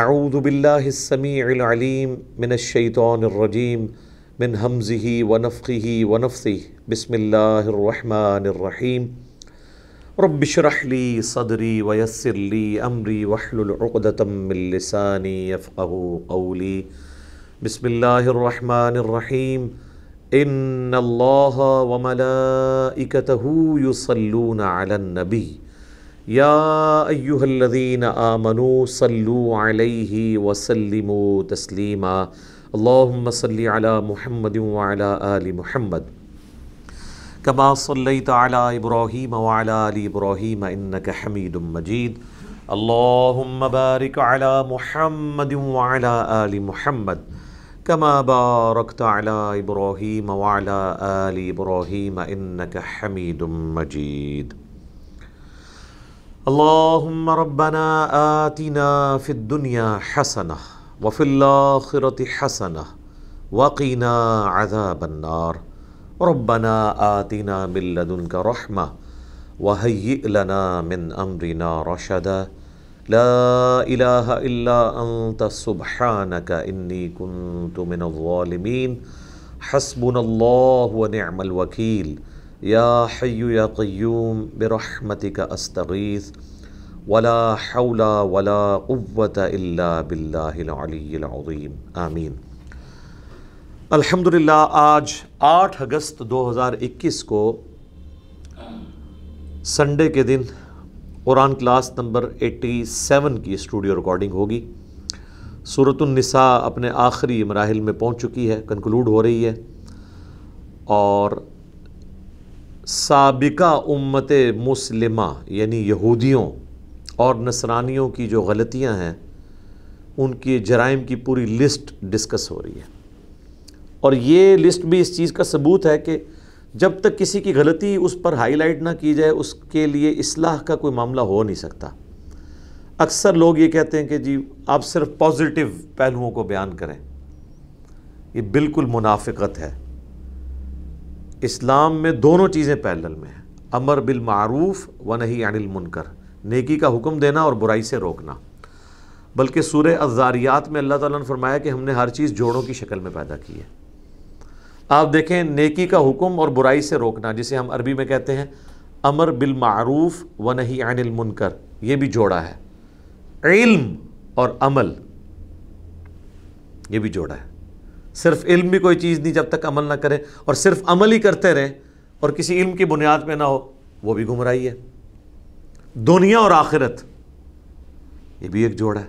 أعوذ بالله السميع العليم من الشيطان الرجيم من همزه ونفخه ونفثه بسم الله الرحمن الرحيم رب اشرح لي صدري ويسر لي أمري واحلل عقدة من لساني يفقه قولي بسم الله الرحمن الرحيم إن الله وملائكته يصلون على النبي يا ايها الذين امنوا صلوا عليه وسلموا تسليما اللهم صل على محمد وعلى ال محمد كما صليت على ابراهيم وعلى ال ابراهيم انك حميد مجيد اللهم بارك على محمد وعلى ال محمد كما باركت على ابراهيم وعلى ال ابراهيم انك حميد مجيد اللهم ربنا آتنا في الدنيا حسنة وفي الآخرة حسنة وقنا عذاب النار ربنا آتنا من لدنك رحمة وهيئ لنا من أمرنا رشدا لا إله إلا أنت سبحانك إني كنت من الظالمين حسبنا الله ونعم الوكيل या हय्यु या क़य्यूम बरहमति का अस्तगीस वला हौला वला क़ुव्वत इल्ला बिल्लाहिल आमीन अल्हम्दुलिल्लाह आज 8 अगस्त 2021 को संडे के दिन कुरान क्लास नंबर 87 की स्टूडियो रिकॉर्डिंग होगी सूरतुलनिसा अपने आखिरी मराहल में पहुंच चुकी है कंक्लूड हो रही है और सबका उम्मत मुस्लिमा यानी यहूदियों और नसरानियों की जो गलतियां हैं उनकी जराइम की पूरी लिस्ट डिस्कस हो रही है और ये लिस्ट भी इस चीज़ का सबूत है कि जब तक किसी की गलती उस पर हाईलाइट ना की जाए उसके लिए इसलाह का कोई मामला हो नहीं सकता अक्सर लोग ये कहते हैं कि जी आप सिर्फ पॉजिटिव पहलुओं को बयान करें ये बिल्कुल मुनाफिकत है इस्लाम में दोनों चीज़ें पैरल में हैं अमर बिलमूफ़ व नहीं अनिल मुनकर नेकी का हुक्म देना और बुराई से रोकना बल्कि सूर अजारियात में अल्लाह ताला ने फरमाया कि हमने हर चीज़ जोड़ों की शक्ल में पैदा की है आप देखें नेकी का हुक्म और बुराई से रोकना जिसे हम अरबी में कहते हैं अमर बिलमूफ़ व नहीं अनिल मुनकर ये भी जोड़ा है इल्म और अमल ये भी जोड़ा है सिर्फ इल्म भी कोई चीज़ नहीं जब तक अमल ना करें और सिर्फ अमल ही करते रहें और किसी इल्म की बुनियाद पे ना हो वो भी गुमराही है दुनिया और आखिरत ये भी एक जोड़ा है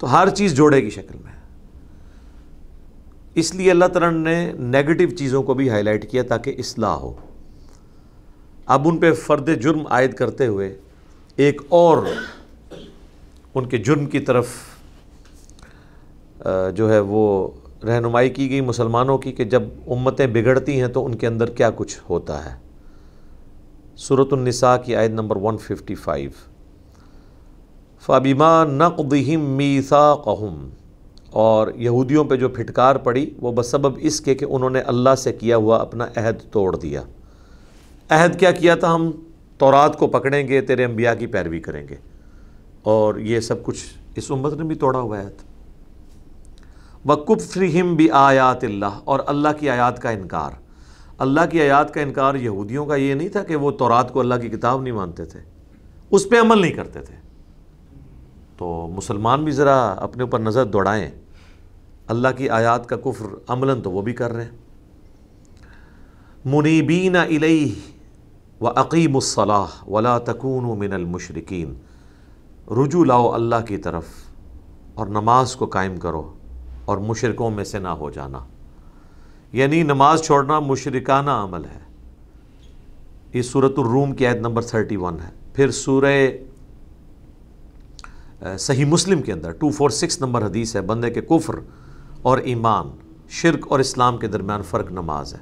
तो हर चीज़ जोड़े की शक्ल में है इसलिए अल्लाह तला ने नेगेटिव चीज़ों को भी हाईलाइट किया ताकि असलाह हो अब उन पर फ़र्द जुर्म आयद करते हुए एक और उनके जुर्म की तरफ जो है वो रहनुमाई की गई मुसलमानों की कि जब उम्मतें बिगड़ती हैं तो उनके अंदर क्या कुछ होता है सूरतनिसा की आयत नंबर 155 फ़ाबिमा नक़दहिम मीसा कहम और यहूदियों पे जो फिटकार पड़ी वो सबब इसके कि उन्होंने अल्लाह से किया हुआ अपना अहद तोड़ दिया अहद क्या किया था हम तौरात को पकड़ेंगे तेरे अम्बिया की पैरवी करेंगे और ये सब कुछ इस उम्मत ने भी तोड़ा हुआ है व भी आयात और अल्लाह की आयात का इनकार अल्लाह की आयात का इनकार यहूदियों का ये नहीं था कि वो तौरात को अल्लाह की किताब नहीं मानते थे उस पर अमल नहीं करते थे तो मुसलमान भी ज़रा अपने ऊपर नज़र दौड़ाएँ अल्लाह की आयात का कुफ्र अमलन तो वो भी कर रहे हैं मुनीबीन अलई व उसलाह वला तकून मिनलमशरकिन रुजू लाओ अल्लाह की तरफ और नमाज को कायम करो और मुशरकों में से ना हो जाना यानी नमाज छोड़ना मुशरकाना अमल है इस सूरत रूम की आयत नंबर थर्टी वन है फिर सूर्य सही मुस्लिम के अंदर टू फोर सिक्स नंबर हदीस है बंदे के कुफ्र और ईमान शिरक और इस्लाम के दरमियान फ़र्क नमाज है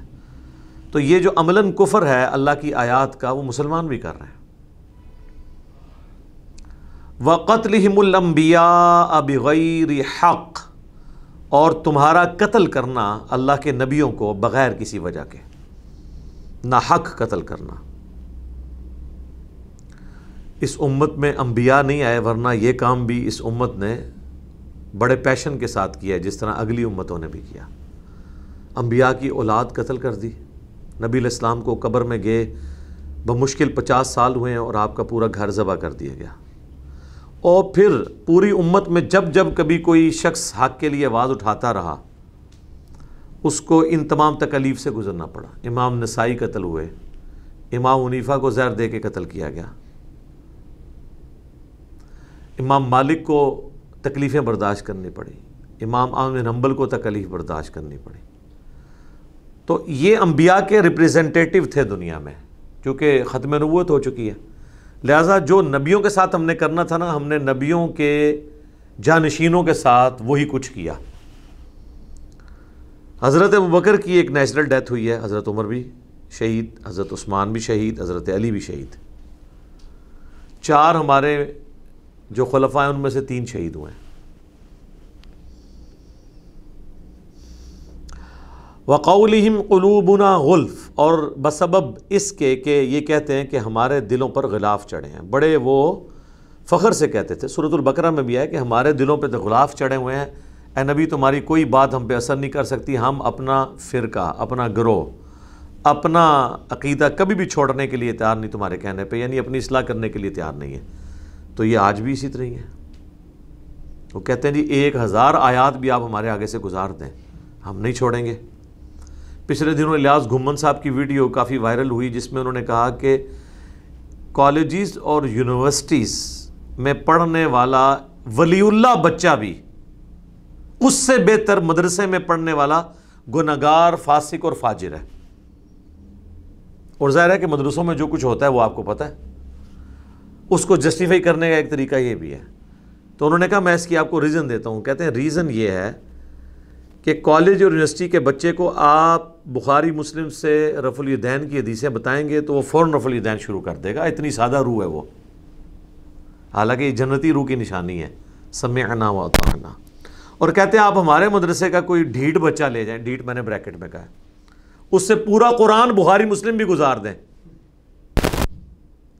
तो ये जो अमलन कुफर है अल्लाह की आयात का वो मुसलमान भी कर रहे हैं व अब अबैर हक़ और तुम्हारा कत्ल करना अल्लाह के नबियों को बग़ैर किसी वजह के ना हक कत्ल करना इस उम्मत में अम्बिया नहीं आए वरना यह काम भी इस उम्मत ने बड़े पैशन के साथ किया जिस तरह अगली उम्मतों ने भी किया अम्बिया की औलाद कत्ल कर दी नबी इस्लाम को कब्र में गए बमुश्किल पचास साल हुए और आपका पूरा घर ज़बा कर दिया गया और फिर पूरी उम्मत में जब जब कभी कोई शख्स हक के लिए आवाज़ उठाता रहा उसको इन तमाम तकलीफ़ से गुजरना पड़ा इमाम नसाई कत्ल हुए इमाम उनीफा को जहर दे के कत्ल किया गया इमाम मालिक को तकलीफ़ें बर्दाश्त करनी पड़ी इमाम आम हम्बल को तकलीफ़ बर्दाश्त करनी पड़ी तो ये अम्बिया के रिप्रजेंटेटिव थे दुनिया में क्योंकि ख़त्म नबूत हो चुकी है लिहाजा जो नबियों के साथ हमने करना था ना हमने नबियों के जानशीनों के साथ वही कुछ किया हज़रत बकर की एक नेचुरल डेथ हुई है हज़रत उमर भी शहीद हज़रत उस्मान भी शहीद हज़रत अली भी शहीद चार हमारे जो खलफा हैं उनमें से तीन शहीद हुए हैं वक़ौलम क़लूबना गुल्फ़ और बसबब इसके के ये कहते हैं कि हमारे दिलों पर गिलाफ चढ़े हैं बड़े वो फ़ख्र से कहते थे सूरतुल्बकरा में भी है कि हमारे दिलों पर तो गिलाफ चढ़े हुए हैं ए नबी तुम्हारी कोई बात हम पे असर नहीं कर सकती हम अपना फ़िरका अपना ग्रोह अपना अकीदा कभी भी छोड़ने के लिए तैयार नहीं तुम्हारे कहने पे यानी अपनी असलाह करने के लिए तैयार नहीं है तो ये आज भी इसी तरह ही है वो कहते हैं जी एक हज़ार आयात भी आप हमारे आगे से गुजार दें हम नहीं छोड़ेंगे पिछले दिनों इलियास घुमन साहब की वीडियो काफ़ी वायरल हुई जिसमें उन्होंने कहा कि कॉलेजेस और यूनिवर्सिटीज़ में पढ़ने वाला वलीउल्ला बच्चा भी उससे बेहतर मदरसे में पढ़ने वाला गुनागार फासिक और फाजिर है और जाहिर है कि मदरसों में जो कुछ होता है वो आपको पता है उसको जस्टिफाई करने का एक तरीका ये भी है तो उन्होंने कहा मैं इसकी आपको रीज़न देता हूँ कहते हैं रीज़न ये है कि कॉलेज और यूनिवर्सिटी के बच्चे को आप बुखारी मुस्लिम से रफ़ुलदैन की हदीसें बताएंगे तो वो फ़ौर रफ़ुलदैन शुरू कर देगा इतनी सादा रूह है वो हालांकि ये जन्नती रूह की निशानी है समय आना व उतारना और कहते हैं आप हमारे मदरसे का कोई ढीठ बच्चा ले जाएं ढीठ मैंने ब्रैकेट में कहा उससे पूरा कुरान बुहारी मुस्लिम भी गुजार दें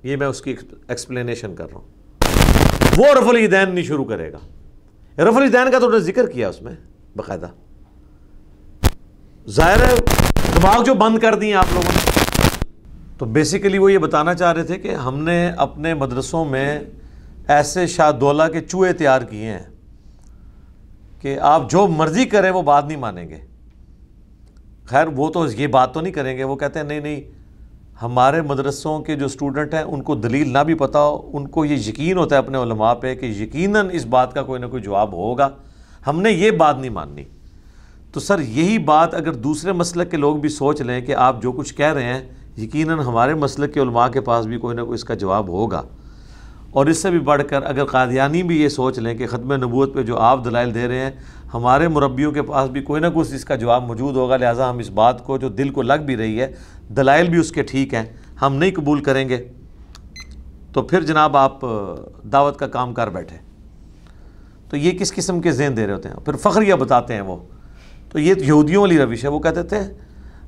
ये मैं उसकी एक्सप्लेनेशन कर रहा हूँ वो रफल नहीं शुरू करेगा रफल का तो जिक्र किया उसमें बाकायदा ज़ाहिर है दिमाग जो बंद कर दिए आप लोगों ने तो बेसिकली वो ये बताना चाह रहे थे कि हमने अपने मदरसों में ऐसे शाहदौला के चूहे तैयार किए हैं कि आप जो मर्ज़ी करें वो बात नहीं मानेंगे खैर वो तो ये बात तो नहीं करेंगे वो कहते हैं नहीं नहीं हमारे मदरसों के जो स्टूडेंट हैं उनको दलील ना भी पता हो उनको ये यकीन होता है अपने पे कि यकीनन इस बात का कोई ना कोई जवाब होगा हमने ये बात नहीं माननी तो सर यही बात अगर दूसरे मसलक के लोग भी सोच लें कि आप जो कुछ कह रहे हैं यकीन हमारे मसलक के उलमा के पास भी कोई ना कोई इसका जवाब होगा और इससे भी बढ़कर अगर कादियानी भी ये सोच लें कि ख़त्म नबूत पे जो आप दलाइल दे रहे हैं हमारे मुरबियों के पास भी कोई ना कोई इसका जवाब मौजूद होगा लिहाजा हम इस बात को जो दिल को लग भी रही है दलाइल भी उसके ठीक हैं हम नहीं कबूल करेंगे तो फिर जनाब आप दावत का काम कर बैठे तो ये किस किस्म के जेन दे रहे होते हैं फिर फ़ख्रिया बताते हैं वो तो ये यहूदियों वाली रविश है वो कहते थे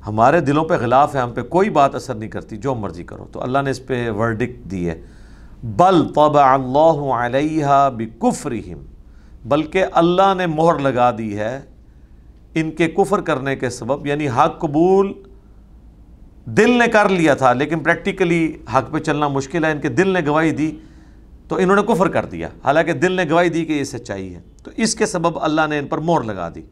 हमारे दिलों पे गिलाफ है हम पे कोई बात असर नहीं करती जो मर्ज़ी करो तो अल्लाह ने इस पर वर्डिक दी है बल तब अल्लाह बिकुफ़्रिहिम बल्कि अल्लाह ने मोहर लगा दी है इनके कुफ़र करने के सबब यानी हक कबूल दिल ने कर लिया था लेकिन प्रैक्टिकली हक पे चलना मुश्किल है इनके दिल ने गवाही दी तो इन्होंने कुफ़र कर दिया हालांकि दिल ने गवाही दी कि ये सच्चाई है तो इसके सबब अल्लाह ने इन पर मोहर लगा दी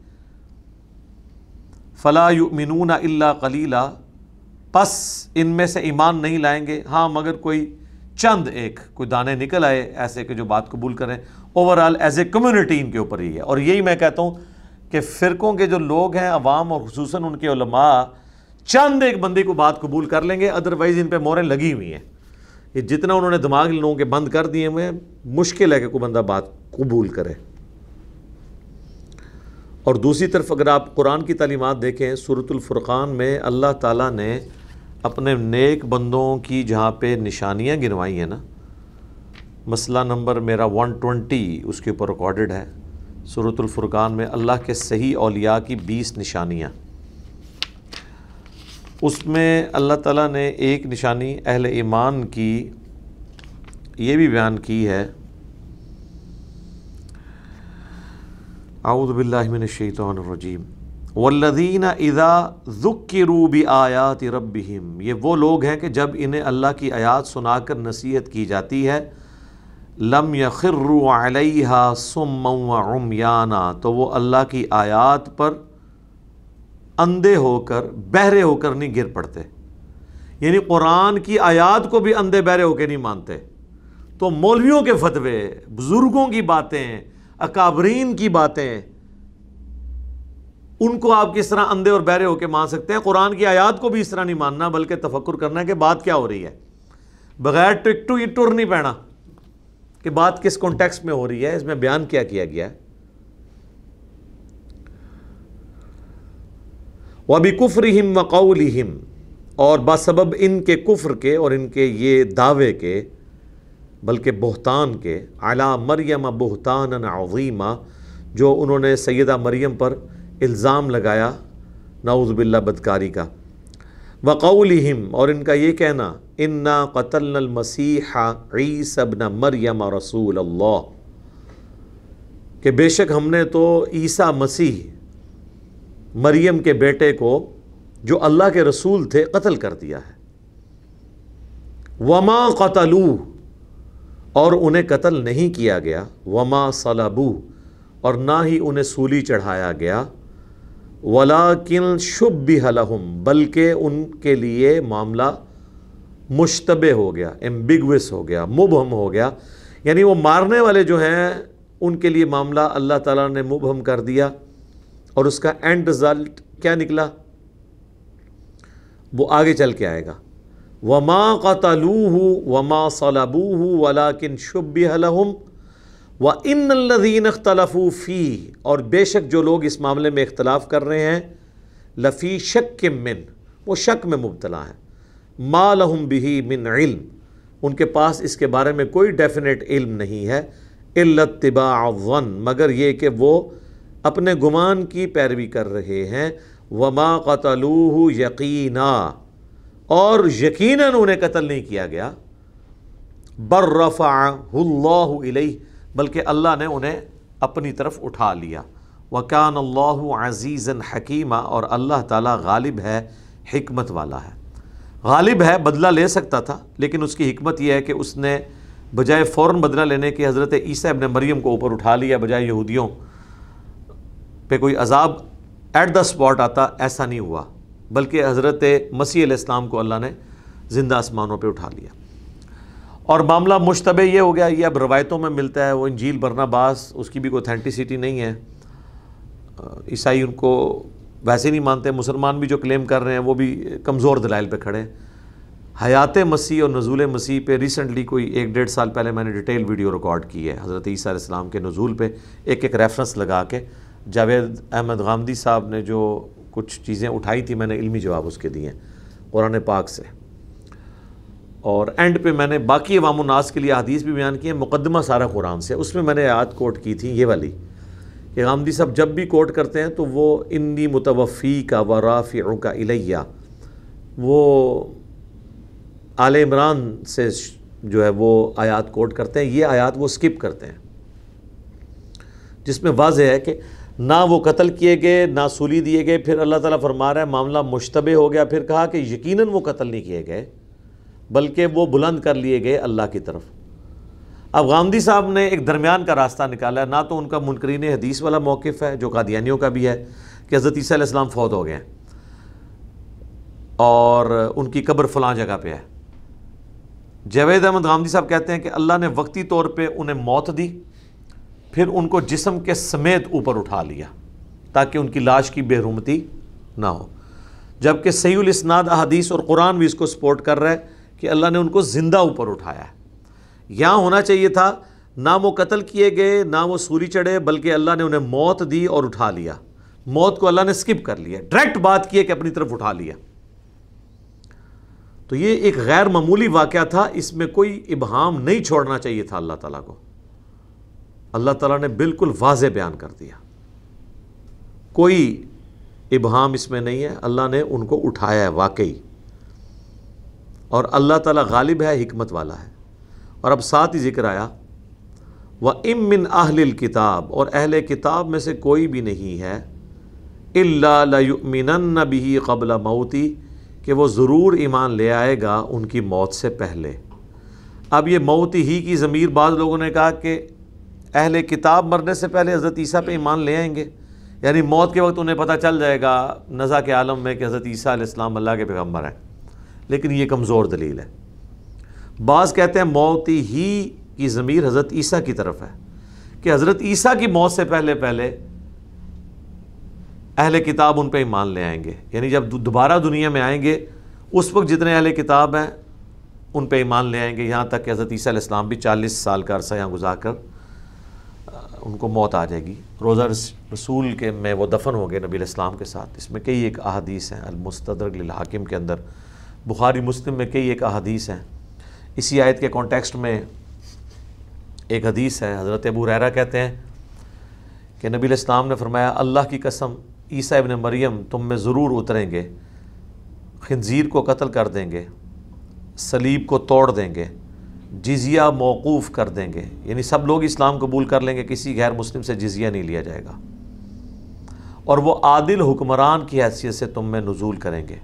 फ़ला मिनून अल्ला कलीला पस इनमें से ईमान नहीं लाएंगे हाँ मगर कोई चंद एक कोई दाने निकल आए ऐसे के जो बात कबूल करें ओवरऑल एज ए कम्युनिटी इनके ऊपर ही है और यही मैं कहता हूँ कि फ़िरक़ों के जो लोग हैं अवाम और खसूस उनके उलमा चंद एक बंदी को बात कबूल कर लेंगे अदरवाइज़ इन पर मोरें लगी हुई हैं ये जितना उन्होंने दिमाग लोगों के बंद कर दिए हुए मुश्किल है कि कोई बंदा बात कबूल करे और दूसरी तरफ अगर आप कुरान की तलीमत देखें सूरतुल्फ़ुरक़ान में अल्लाह ताला ने अपने नेक बंदों की जहाँ पे निशानियाँ गिनवाई हैं ना मसला नंबर मेरा 120 उसके ऊपर रिकॉर्डेड है सूरतुल्फ़ुरक़ान में अल्लाह के सही अलिया की 20 निशानियाँ उसमें अल्लाह ताला ने एक निशानी अहल ईमान की ये भी बयान की है आउज़बिल्लाशैतरजीम वल्लदीन इज़ा ज़ुक्रूब आयात रबीम ये वो लोग हैं कि जब इन्हें अल्लाह की आयात सुना कर नसीहत की जाती है लम सुम सुमयाना तो वो अल्लाह की आयात पर अंधे होकर बहरे होकर नहीं गिर पड़ते यानी कुरान की आयात को भी अंधे बहरे होकर नहीं मानते तो मौलवियों के फतवे बुज़ुर्गों की बातें अकाबरीन की बातें उनको आप किस तरह अंधे और बहरे होकर मान सकते हैं कुरान की आयात को भी इस तरह नहीं मानना बल्कि तफक्र करना कि बात क्या हो रही है बगैर ट्रिक टू ये टुर नहीं पैना कि बात किस कॉन्टेक्स्ट में हो रही है इसमें बयान क्या किया गया है वबी कुफ़र हिम मकौल हिम और बासब इनके कुफ़र के और इनके ये दावे के बल्कि बहतान के अला मरियम बहतान अवीमा जो उन्होंने सैदा मरियम पर इल्ज़ाम लगाया नाउज़बिल्ला बदकारी का वक़ौलहम और इनका ये कहना इन्ना कतल मसीहा न मरियम रसूल अल्लाह के बेशक हमने तो ईसा मसीह मरियम के बेटे को जो अल्लाह के रसूल थे कत्ल कर दिया है वमा कतलू और उन्हें कत्ल नहीं किया गया वमा सलाबू और ना ही उन्हें सूली चढ़ाया गया वला किन शुभ भी हलहम बल्कि उनके लिए मामला मुशतबे हो गया एम्बिगस हो गया मुबहम हो गया यानी वो मारने वाले जो हैं उनके लिए मामला अल्लाह ताला ने मुबहम कर दिया और उसका एंड रिज़ल्ट क्या निकला वो आगे चल के आएगा वमा कतलूह वमा सलबूह वलाकिन शुब्बिहलहम व इन लदीन अख्तलफ़ी और बेशक जो लोग इस मामले में इख्तलाफ कर रहे हैं लफ़ी शक के मिन वो शक में मुबतला हैं मा लहम बिही मिन इल्म उनके पास इसके बारे में कोई डेफिनेट इल्म नहीं है इल्लतबा वन मगर ये कि वो अपने गुमान की पैरवी कर रहे हैं वमा कतलूह यकीना और यकीन उन्हें कत्ल नहीं किया गया बर्रफ़ा बल्कि अल्लाह ने उन्हें अपनी तरफ उठा लिया वकान अज़ीज़न हकीमा और अल्लाह ताला गालिब है हमत वाला है गालिब है बदला ले सकता था लेकिन उसकी हमत यह है कि उसने बजाय फ़ौर बदला लेने के हज़रत ईसा इबन मरीम को ऊपर उठा लिया बजाय यहूदियों पे कोई अजाब एट द स्पॉट आता ऐसा नहीं हुआ बल्कि हज़रत मसीह इस्लाम को अल्लाह ने ज़िंदा आसमानों पर उठा लिया और मामला मुशतबे ये हो गया ये अब रवायतों में मिलता है वो इंजील बरनाबास उसकी भी कोई अथेंटिसिटी नहीं है ईसाई उनको वैसे नहीं मानते मुसलमान भी जो क्लेम कर रहे हैं वो भी कमज़ोर दलाइल पे खड़े हैं हयात मसीह और नजूल मसीह पे रिसेंटली कोई एक डेढ़ साल पहले मैंने डिटेल वीडियो रिकॉर्ड की है हज़रत ईसा इस्लाम के नजूल पर एक एक रेफरेंस लगा के जावेद अहमद गांधी साहब ने जो कुछ चीज़ें उठाई थी मैंने इल्मी जवाब उसके दिए कुरान पाक से और एंड पे मैंने बाकी अवामनास के लिए हदीस भी बयान किए मुकदमा सारा कुरान से उसमें मैंने याद कोट की थी ये वाली कि गांधी साहब जब भी कोट करते हैं तो वो इन्नी मुतवफ़ी का व राफ़ी का इलैया वो आल इमरान से जो है वो आयात कोट करते हैं ये आयात वो स्किप करते हैं जिसमें वाज है कि ना वो कत्ल किए गए ना सूली दिए गए फिर अल्लाह ताला फरमा रहा है मामला मुशतबे हो गया फिर कहा कि यकीनन वो कत्ल नहीं किए गए बल्कि वो बुलंद कर लिए गए अल्लाह की तरफ अब गांधी साहब ने एक दरमियान का रास्ता निकाला ना तो उनका मुनकरीन हदीस वाला मौक़ है जो कादियानियों का भी है कि हज़रत फ़ौत हो गए हैं और उनकी कब्र फलां जगह पर है जावेद अहमद गांधी साहब कहते हैं कि अल्लाह ने वक्ती तौर पर उन्हें मौत दी फिर उनको जिसम के समेत ऊपर उठा लिया ताकि उनकी लाश की बेहरमती ना हो जबकि सईल इसनाद अदीस और कुरान भी इसको सपोर्ट कर रहा है कि अल्लाह ने उनको ज़िंदा ऊपर उठाया है यहाँ होना चाहिए था ना वो कत्ल किए गए ना वो सूरी चढ़े बल्कि अल्लाह ने उन्हें मौत दी और उठा लिया मौत को अल्लाह ने स्किप कर लिया डायरेक्ट बात की है कि अपनी तरफ उठा लिया तो ये एक गैर मामूली वाक़ था इसमें कोई इबहम नहीं छोड़ना चाहिए था अल्लाह तला को अल्लाह ताला ने बिल्कुल वाज बयान कर दिया कोई इबहम इसमें नहीं है अल्लाह ने उनको उठाया है वाकई और अल्लाह ताला गालिब है हमत वाला है और अब साथ ही जिक्र आया व इम मिन अहल किताब और अहल किताब में से कोई भी नहीं है इलामिन भी कबल मऊती कि वो ज़रूर ईमान ले आएगा उनकी मौत से पहले अब ये मऊती ही की ज़मीर बाद लोगों ने कहा कि अहल किताब मरने से पहले हज़रत ईसा पे ईमान ले आएंगे यानी मौत के वक्त उन्हें पता चल जाएगा नज़ा के आलम में कि हज़रत ईसा इस्लाम अल्लाह के पैगम्बर हैं लेकिन ये कमज़ोर दलील है बाज़ कहते हैं मौत ही की ज़मीर हज़रत ईसा की तरफ है कि हज़रत ईसा की मौत से पहले पहले अहल किताब उन पर ईमान ले आएंगे यानी जब दोबारा दुनिया में आएंगे उस वक्त जितने अहल किताब हैं उन पर ईमान ले आएंगे यहाँ तक कि हज़रत ईसा इस्लाम भी चालीस साल का अरसा यहाँ गुजार कर उनको मौत आ जाएगी रोज़ा रसूल के में वो दफन हो गए नबी इस्लाम के साथ इसमें कई एक अदीस हैं अलमुस्तरक हाकिम के अंदर बुखारी मुस्लिम में कई एक अदीस हैं इसी आयत के कॉन्टेक्स्ट में एक हदीस है हज़रत अबू रैरा कहते हैं कि नबी इस्लाम ने फरमाया अल्लाह की कसम ईसा इबन मरियम तुम में ज़रूर उतरेंगे खनज़ीर को कत्ल कर देंगे सलीब को तोड़ देंगे जिज़िया मौकूफ़ कर देंगे यानी सब लोग इस्लाम कबूल कर लेंगे किसी गैर मुस्लिम से जिज़िया नहीं लिया जाएगा और वो आदिल हुक्मरान की हैसियत से तुम में नज़ूल करेंगे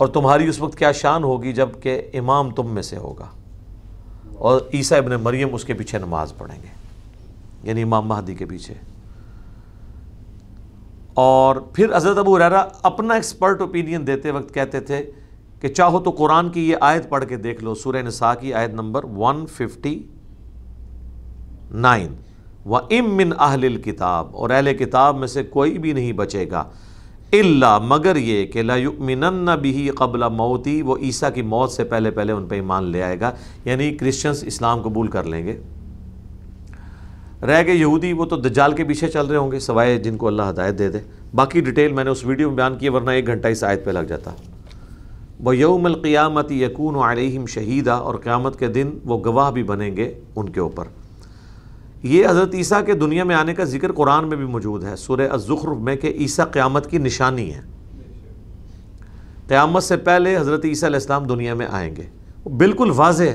और तुम्हारी उस वक्त क्या शान होगी जबकि इमाम तुम में से होगा और ईसा इबन मरियम उसके पीछे नमाज पढ़ेंगे यानी इमाम महदी के पीछे और फिर हज़रत अबू हुरैरा अपना एक्सपर्ट ओपिनियन देते वक्त कहते थे कि चाहो तो कुरान की ये आयत पढ़ के देख लो सूर्य नसा की आयत नंबर 159 व इम मिन अहलिल किताब और अहल किताब में से कोई भी नहीं बचेगा इल्ला मगर ये कि लयुमिन बिही कबला मौती वो ईसा की मौत से पहले पहले उन पर ईमान ले आएगा यानी क्रिश्चियंस इस्लाम कबूल कर लेंगे रह गए यहूदी वो तो दज्जाल के पीछे चल रहे होंगे सवाए जिनको अल्लाह हदायत दे दे बाकी डिटेल मैंने उस वीडियो में बयान किया वरना एक घंटा इस आयत पे लग जाता वयोमलक़ियामत यकून आलिम शहीदा और क़्यामत के दिन वो गवाह भी बनेंगे उनके ऊपर ये हज़रत ईसा के दुनिया में आने का जिक्र कुरान में भी मौजूद है सूर्य अज़ुखर में कि ईसा क़्यामत की निशानी है क़्यामत से पहले हज़रत ईसा दुनिया में आएंगे बिल्कुल वाज है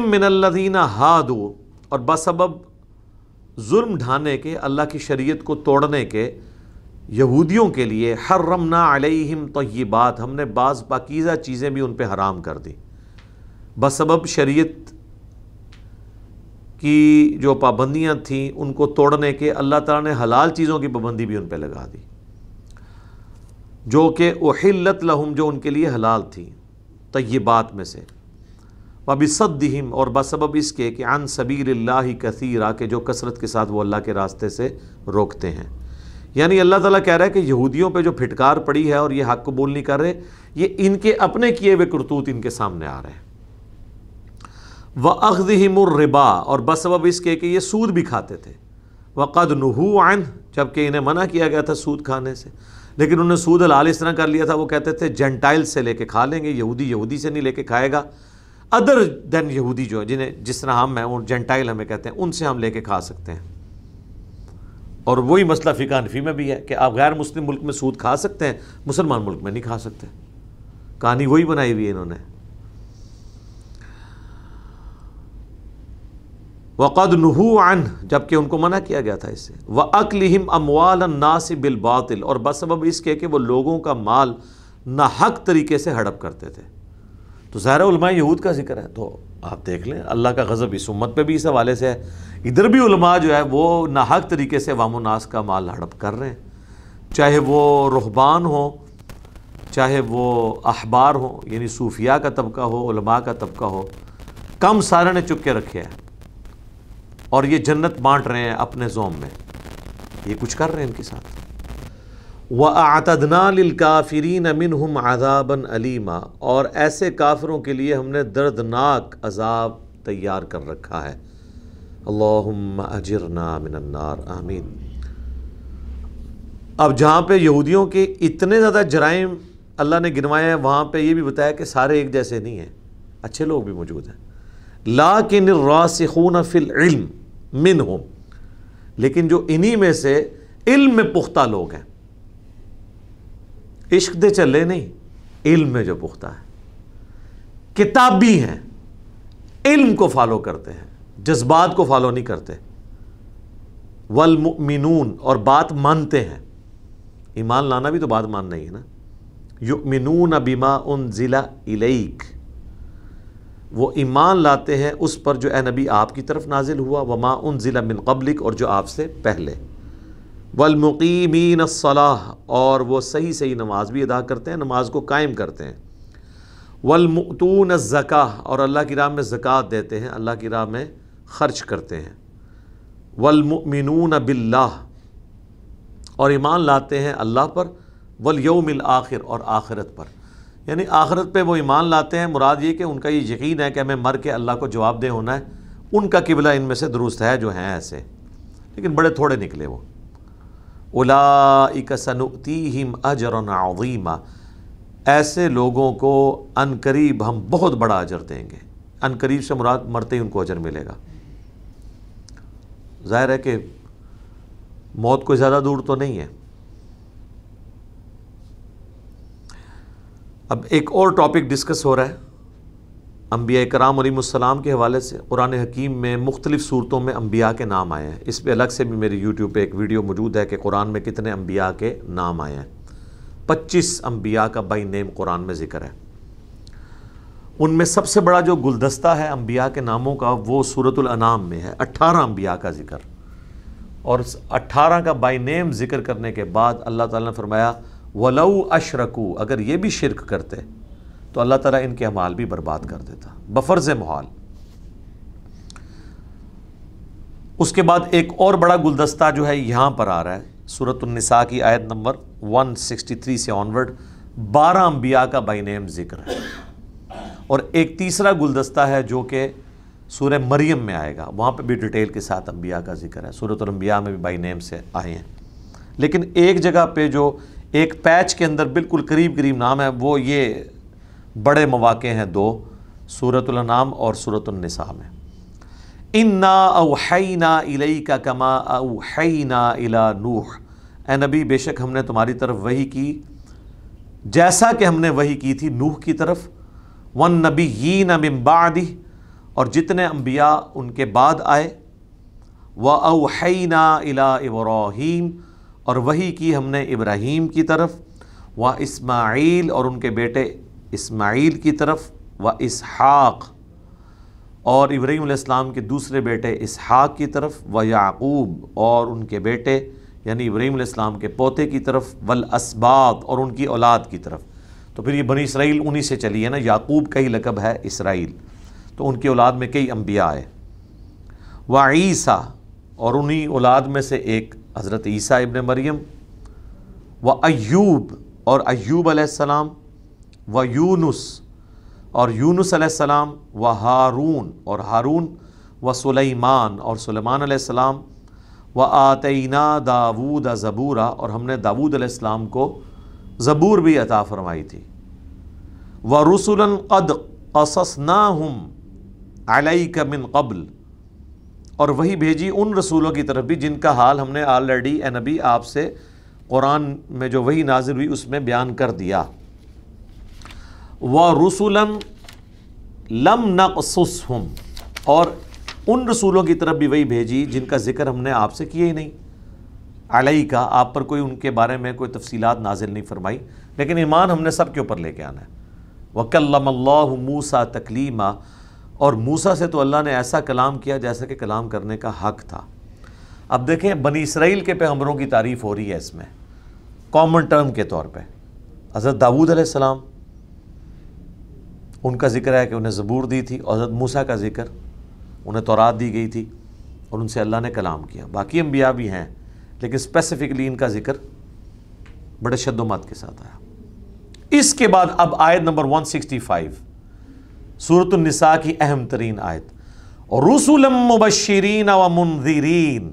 मिनल्लिन हादू और बसब ढाने के अल्लाह की शरीय को तोड़ने के यहूदियों के लिए हर रमना अलहम तो ये बात हमने बाज़ पाकीज़ा चीज़ें भी उन पर हराम कर दी बसबब शरीत की जो पाबंदियाँ थीं उनको तोड़ने के अल्लाह ताला ने हलाल चीज़ों की पाबंदी भी उन पर लगा दी जो कि वहिलत लहम जो उनके लिए हलाल थी तय्यबात में से वबिसदिम और बसबब इसके कि अन सबीर कसीरा के जो कसरत के साथ वो अल्लाह के रास्ते से रोकते हैं यानी अल्लाह ताला कह रहा है कि यहूदियों पे जो फिटकार पड़ी है और ये हक कबूल नहीं कर रहे ये इनके अपने किए हुए करतूत इनके सामने आ रहे हैं व रिबा और बस अब इसके कि ये सूद भी खाते थे कद नहू आन जबकि इन्हें मना किया गया था सूद खाने से लेकिन उन्होंने सूद हलाल इस तरह कर लिया था वो कहते थे जेंटाइल से लेके खा लेंगे यहूदी यहूदी से नहीं लेके खाएगा अदर देन यहूदी जो है जिन्हें जिस तरह हम हैं वो जेंटाइल हमें कहते हैं उनसे हम लेके खा सकते हैं और वही मसला फ़िका हनफी में भी है कि आप गैर मुस्लिम मुल्क में सूद खा सकते हैं मुसलमान मुल्क में नहीं खा सकते कहानी वही बनाई हुई है इन्होंने वक़द नहू अन जबकि उनको मना किया गया था इससे व अकलिम अमवाल नास बिल बातिल और बस सबब इसके कि वो लोगों का माल ना हक तरीके से हड़प करते थे तो उलमा यहूद का जिक्र है तो आप देख लें अल्लाह का गज़ब इस उम्मत पर भी इस हवाले से है इधर भी उलमा जो है वो नाहक तरीके से वामोनास का माल हड़प कर रहे हैं चाहे वो रुहबान हो चाहे वो अहबार हो यानी सूफिया का तबका हो उलमा का तबका हो कम सारे ने चुप के रखे हैं और ये जन्नत बांट रहे हैं अपने जोम में ये कुछ कर रहे हैं इनके साथ व आतदना काफ़रीन अमिन हम आदाबन अलीमा और ऐसे काफ़रों के लिए हमने दर्दनाक अजाब तैयार कर रखा है अल्लाहुम्मा अजरना मिनन्नार आमीन अब जहाँ पर यहूदियों के इतने ज़्यादा जराइम अल्लाह ने गिनवाए हैं वहाँ पर यह भी बताया कि सारे एक जैसे नहीं हैं अच्छे लोग भी मौजूद हैं ला किन रासखून फिल इल्म मिन होम लेकिन जो इन्हीं में से इल्म में पुख्ता लोग हैं इश्क दे चले नहीं इल्म में जो पुख्ता है किताबी हैं इल्म को फॉलो करते हैं जज्बात को फॉलो नहीं करते वलमिनून और बात मानते हैं ईमान लाना भी तो बात मानना ही है ना यु मिनून अबीमा उन ज़िला इलेक वो ईमान लाते हैं उस पर जो ए नबी आपकी तरफ नाजिल हुआ व माँ उन ज़िला मिनकबलिक और जो आपसे पहले वलमुकीमीन सलाह और वो सही सही नमाज भी अदा करते हैं नमाज को कायम करते हैं वलमतून ज़क़ा और अल्लाह की राह में ज़क़़त देते हैं अल्लाह की राह में खर्च करते हैं वलमिन बिल्ला और ईमान लाते हैं अल्लाह पर वल यौमिल आखिर और आखिरत पर यानी आखिरत पे वो ईमान लाते हैं मुराद ये कि उनका ये यकीन है कि हमें मर के अल्लाह को जवाब दे होना है उनका किबला इनमें से दुरुस्त है जो हैं ऐसे लेकिन बड़े थोड़े निकले वो उलासनुतीम अजर नवीमा ऐसे लोगों को अनकरीब हम बहुत बड़ा अजर देंगे अनकरीब से मुराद मरते ही उनको अजर मिलेगा जाहिर है कि मौत कोई ज़्यादा दूर तो नहीं है अब एक और टॉपिक डिस्कस हो रहा है अम्बिया कराम सलाम के हवाले से कुरान हकीम में मुख्तलिफ़ सूरतों में अम्बिया के नाम आए हैं इस पर अलग से भी मेरी यूट्यूब पर एक वीडियो मौजूद है कि कुरान में कितने अम्बिया के नाम आए हैं पच्चीस अम्बिया का बाई नेम कुरान में ज़िक्र है उनमें सबसे बड़ा जो गुलदस्ता है अम्बिया के नामों का वो सूरतुलनाम में है अट्ठारह अम्बिया का ज़िक्र और अट्ठारह का बाई नेम ज़िक्र करने के बाद अल्लाह ताला ने फरमाया वलऊ अशरकू अगर ये भी शिरक करते तो अल्लाह ताला इनके अमाल भी बर्बाद कर देता बफर्ज महाल उसके बाद एक और बड़ा गुलदस्ता जो है यहाँ पर आ रहा है सूरतुलनसा की आयत नंबर थ्री से ऑनवर्ड बारह अम्बिया का बाई नेम ज़िक्र है और एक तीसरा गुलदस्ता है जो कि सूर्य मरियम में आएगा वहाँ पर भी डिटेल के साथ अम्बिया का जिक्र है सूरत अम्बिया में भी बाई नेम से आए हैं लेकिन एक जगह पर जो एक पैच के अंदर बिल्कुल करीब करीब नाम है वो ये बड़े मौाक़े हैं दो सूरतुलनाम और सूरतुलनसा में इन्ना ना इलई का कमा अवहैना इला नूह ए नबी बेशक हमने तुम्हारी तरफ वही की जैसा कि हमने वही की थी नूह की तरफ वन नबी यी नबादी और जितने अम्बिया उनके बाद आए व अवहैना इला इब्राहिम और वही की हमने इब्राहीम की तरफ व इसमाइल और उनके बेटे इसमाइल की तरफ व इसहाक़ और इब्राहीम इब्राहीम के दूसरे बेटे इसहाक़ की तरफ व याकूब और उनके बेटे यानी इब्राहीम इब्राहीम के पोते की तरफ वल असबात और उनकी औलाद की तरफ तो फिर ये बनी इसराइल उन्हीं से चली है ना याकूब का ही लकब है इसराइल तो उनकी औलाद में कई अम्बिया आए व ईसा और उन्हीं औलाद में से एक हज़रत ईसा इबन मरियम व अयूब और अयूब अलैहिस्सलाम व यूनुस और यूनुस अलैहिस्सलाम व हारून और हारून व सुलेमान और सुलेमान अलैहिस्सलाम व आतना दाऊद ज़बूरा और हमने दाऊद को ज़बूर भी अता फरमाई थी व रसुलन कद ना हम अलई कमिन कबल और वही भेजी उन रसूलों की तरफ भी जिनका हाल हमने ऑलरेडी ए नबी आपसे कुरान में जो वही नाजिल हुई उसमें बयान कर दिया व रसुलन लम नकसुस हम और उन रसूलों की तरफ भी वही भेजी जिनका ज़िक्र हमने आपसे किया ही नहीं अलई का आप पर कोई उनके बारे में कोई तफसीत नाजिल नहीं फरमाई लेकिन ईमान हमने सब के ऊपर लेके आना है वकल्लम मूसा तकलीमा और मूसा से तो अल्लाह ने ऐसा कलाम किया जैसा कि कलाम करने का हक था अब देखें बनी इसराइल के पैगम्बरों की तारीफ़ हो रही है इसमें कॉमन टर्म के तौर पर हज़रत दाऊद आसमाम उनका जिक्र है कि उन्हें ज़बूर दी थी और हज़रत मूसा का जिक्र उन्हें तोरात दी गई थी और उनसे अल्लाह ने कलाम किया बाकी अम्बिया भी हैं लेकिन स्पेसिफिकली इनका जिक्र बड़े शद्दोमत के साथ आया इसके बाद अब आयत नंबर 165 निसा की अहम तरीन आयत और रसूलम मुबशरीन व मुनजरीन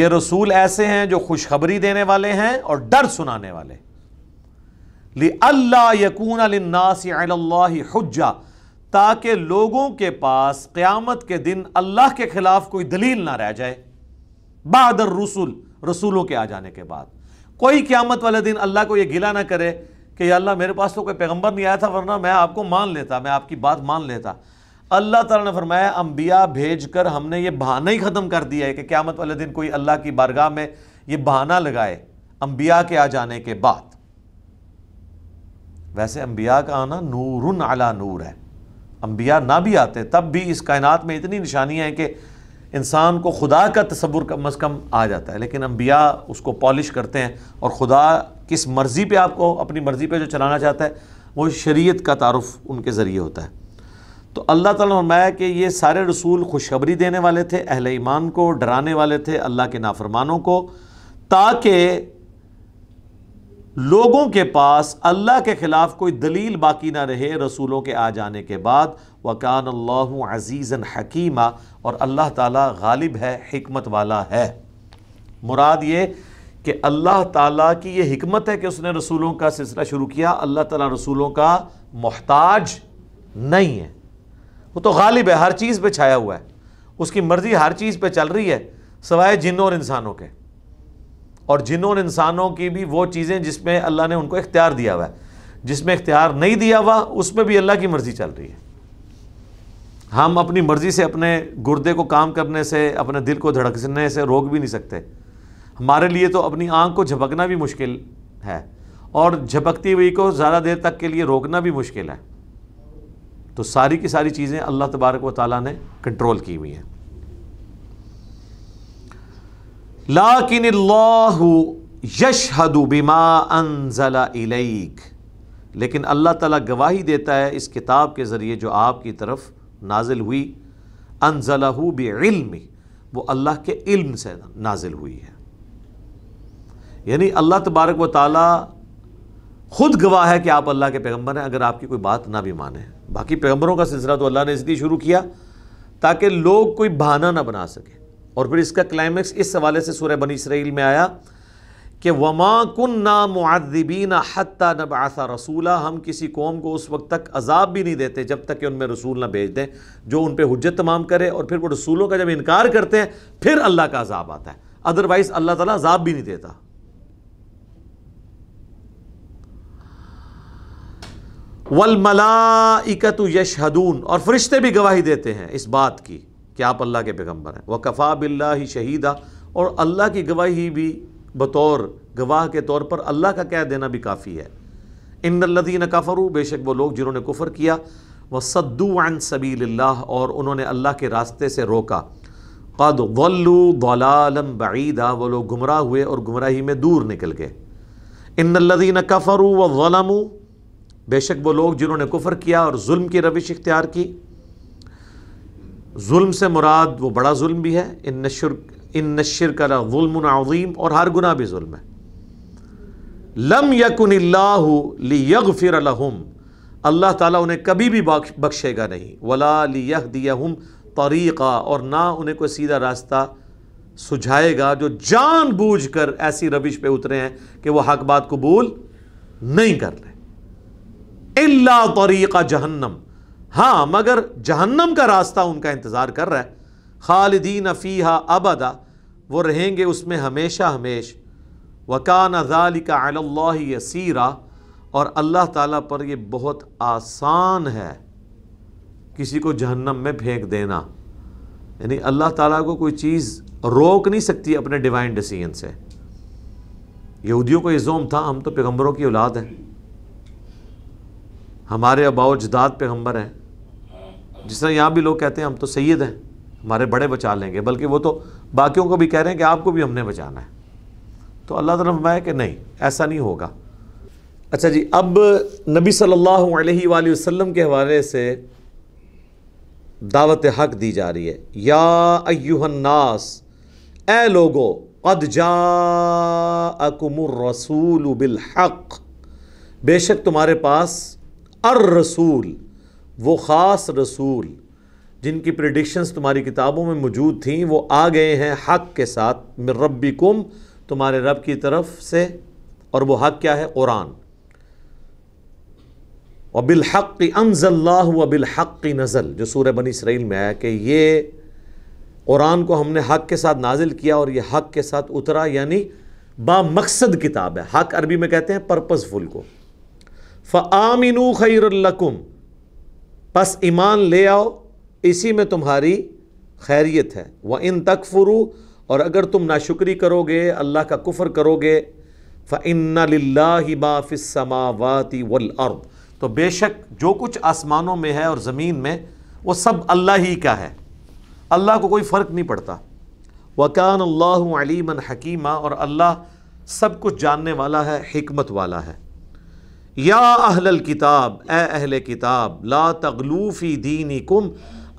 ये रसूल ऐसे हैं जो खुशखबरी देने वाले हैं और डर सुनाने वाले अल्लाह यकून हज्जा ताकि लोगों के पास क्यामत के दिन अल्लाह के खिलाफ कोई दलील ना रह जाए बहादुर रसूल रसूलों के आ जाने के बाद कोई क्यामत वाले दिन अल्लाह को यह गिला ना करे कि अल्लाह मेरे पास तो कोई पैगंबर नहीं आया था वरना मैं आपको मान लेता मैं आपकी बात मान लेता अल्लाह तला ने फरमाया अम्बिया भेज कर हमने ये बहाना ही ख़त्म कर दिया है कि क्यामत वाले दिन कोई अल्लाह की बारगाह में ये बहाना लगाए अम्बिया के आ जाने के बाद वैसे अम्बिया का आना नूर अला नूर है अम्बिया ना भी आते तब भी इस कायनात में इतनी निशानियाँ हैं कि इंसान को खुदा का तस्वुर कम अज़ कम आ जाता है लेकिन अम्बिया उसको पॉलिश करते हैं और खुदा किस मर्ज़ी पर आपको अपनी मर्ज़ी पर जो चलाना चाहता है वो शरीय का तारफ़ उनके ज़रिए होता है तो अल्लाह ताला फरमाया कि ये सारे रसूल खुशखबरी देने वाले थे अहल ईमान को डराने वाले थे अल्लाह के नाफरमानों को ताकि लोगों के पास अल्लाह के ख़िलाफ़ कोई दलील बाकी ना रहे रसूलों के आ जाने के बाद वकान अल्लाह अजीज़न हकीमा और अल्लाह ताला गालिब है हमत वाला है मुराद ये कि अल्लाह ताला की ये हमत है कि उसने रसूलों का सिलसिला शुरू किया अल्लाह ताला रसूलों का मोहताज नहीं है वो तो गालिब है हर चीज़ पर छाया हुआ है उसकी मर्ज़ी हर चीज़ पर चल रही है सवाए जिनों और इंसानों के और जिन उन इंसानों की भी वो चीज़ें जिसमें अल्लाह ने उनको इख्तियार दिया हुआ है जिसमें इख्तियार नहीं दिया हुआ उसमें भी अल्लाह की मर्ज़ी चल रही है हम अपनी मर्ज़ी से अपने गुर्दे को काम करने से अपने दिल को धड़कने से रोक भी नहीं सकते हमारे लिए तो अपनी आँख को झपकना भी मुश्किल है और झपकती हुई को ज़्यादा देर तक के लिए रोकना भी मुश्किल है तो सारी की सारी चीज़ें अल्लाह तबारक व ताली ने कंट्रोल की हुई हैं लाकिन यशहदु बिमा अनजला इलैक लेकिन अल्लाह ताला गवाही देता है इस किताब के ज़रिए जो आपकी तरफ नाजिल हुई अनजला बिल्म वो अल्लाह के इल्म से नाजिल हुई है यानी अल्लाह तबारक व ताली खुद गवाह है कि आप अल्लाह के पैगम्बर हैं अगर आपकी कोई बात ना भी माने बाकी पैगंबरों का सिलसिला तो अल्लाह ने इसलिए शुरू किया ताकि लोग कोई बहाना ना बना सके और फिर इसका क्लाइमैक्स इस हवाले से सूर्य बनी इसराइल में आया कि वमा कन ना मुआदबीन हती नब आसा रसूला हम किसी कौम को उस वक्त तक अजाब भी नहीं देते जब तक कि उनमें रसूल ना भेज दें जो उन पर हजत तमाम करे और फिर वो रसूलों का जब इनकार करते हैं फिर अल्लाह का अजाब आता है अदरवाइज़ अल्लाह तला अजाब भी नहीं देता वलमला इकत यशहदून और फरिश्ते भी गवाही देते हैं इस बात की कि आप अल्लाह के पैगम्बर हैं वह कफ़ा बिल्ला ही शहीदा और अल्लाह की गवाही भी बतौर गवाह के तौर पर अल्लाह का कह देना भी काफ़ी है इन लदीन काफ़रू बेशक वो लोग जिन्होंने कुफ़र किया वह सद्दू आन सबील्ला और उन्होंने अल्लाह के रास्ते से रोका कद वल्लू दलालम बईदा वो लोग गुमराह हुए और गुमराही में दूर निकल गए इन लदीन कफ़रू व वलमू बेशक वो लोग जिन्होंने कुफ़र किया और जुल्म की रविश इख्तियार की जुल्म से मुराद वो बड़ा जुल्म भी है इन नशर इन नशर का जुल्म और हर गुना भी जुल्म है लम यकुन यग फिर अल्लाह ताला उन्हें कभी भी बख्शेगा नहीं वला लियह दियाम तरीक़ा और ना उन्हें कोई सीधा रास्ता सुझाएगा जो जानबूझकर ऐसी रविश पे उतरे हैं कि वह हक बात कबूल नहीं कर रहे इल्ला तरीक़ा जहन्नम हाँ मगर जहन्नम का रास्ता उनका इंतज़ार कर रहा है खालिदीन फ़ीहा अबदा वो रहेंगे उसमें हमेशा हमेश वकान अजालिका यसीरा और अल्लाह ताला पर ये बहुत आसान है किसी को जहन्नम में फेंक देना यानी अल्लाह ताला को कोई चीज़ रोक नहीं सकती अपने डिवाइन डिसीजन से यहूदियों को ये जोम था हम तो पैगम्बरों की औलाद हैं हमारे अबाओ जदाद पैगम्बर हैं जिस तरह यहाँ भी लोग कहते हैं हम तो सैद हैं हमारे बड़े बचा लेंगे बल्कि वो तो बाकियों को भी कह रहे हैं कि आपको भी हमने बचाना है तो अल्लाह तरफ मैं कि नहीं ऐसा नहीं होगा अच्छा जी अब नबी सल्लल्लाहु अलैहि वसल्लम के हवाले से दावत हक दी जा रही है या अयुहन्नास ए लोगो अद जा रसूल बिल हक बेशक तुम्हारे पास अर रसूल वो ख़ास रसूल जिनकी प्रडिक्शंस तुम्हारी किताबों में मौजूद थी वो आ गए हैं हक के साथ रबी कुम तुम्हारे रब की तरफ से और वो हक क्या है कुरान अबिलहक बिलहक़ अनजल्ला हक बिलहक़ नज़ल जो सूर बनी इसराइल में आया कि ये कुरान को हमने हक के साथ नाजिल किया और ये हक के साथ उतरा यानी बा मकसद किताब है हक अरबी में कहते हैं पर्पज़फुल को फ आमिनू खैरकुम बस ईमान ले आओ इसी में तुम्हारी खैरियत है वह इन तक फुरू और अगर तुम नाशुक्री करोगे अल्लाह का कुफर करोगे फ़न्ना लाफिसमावती वल अर्द तो बेशक जो कुछ आसमानों में है और ज़मीन में वो सब अल्लाह ही का है अल्लाह को कोई फ़र्क नहीं पड़ता वकान अल्लाम हकीमा और अल्लाह सब कुछ जानने वाला है हमत वाला है या अहल किताब ए अहल किताब ला तगलूफ़ी दीन कुम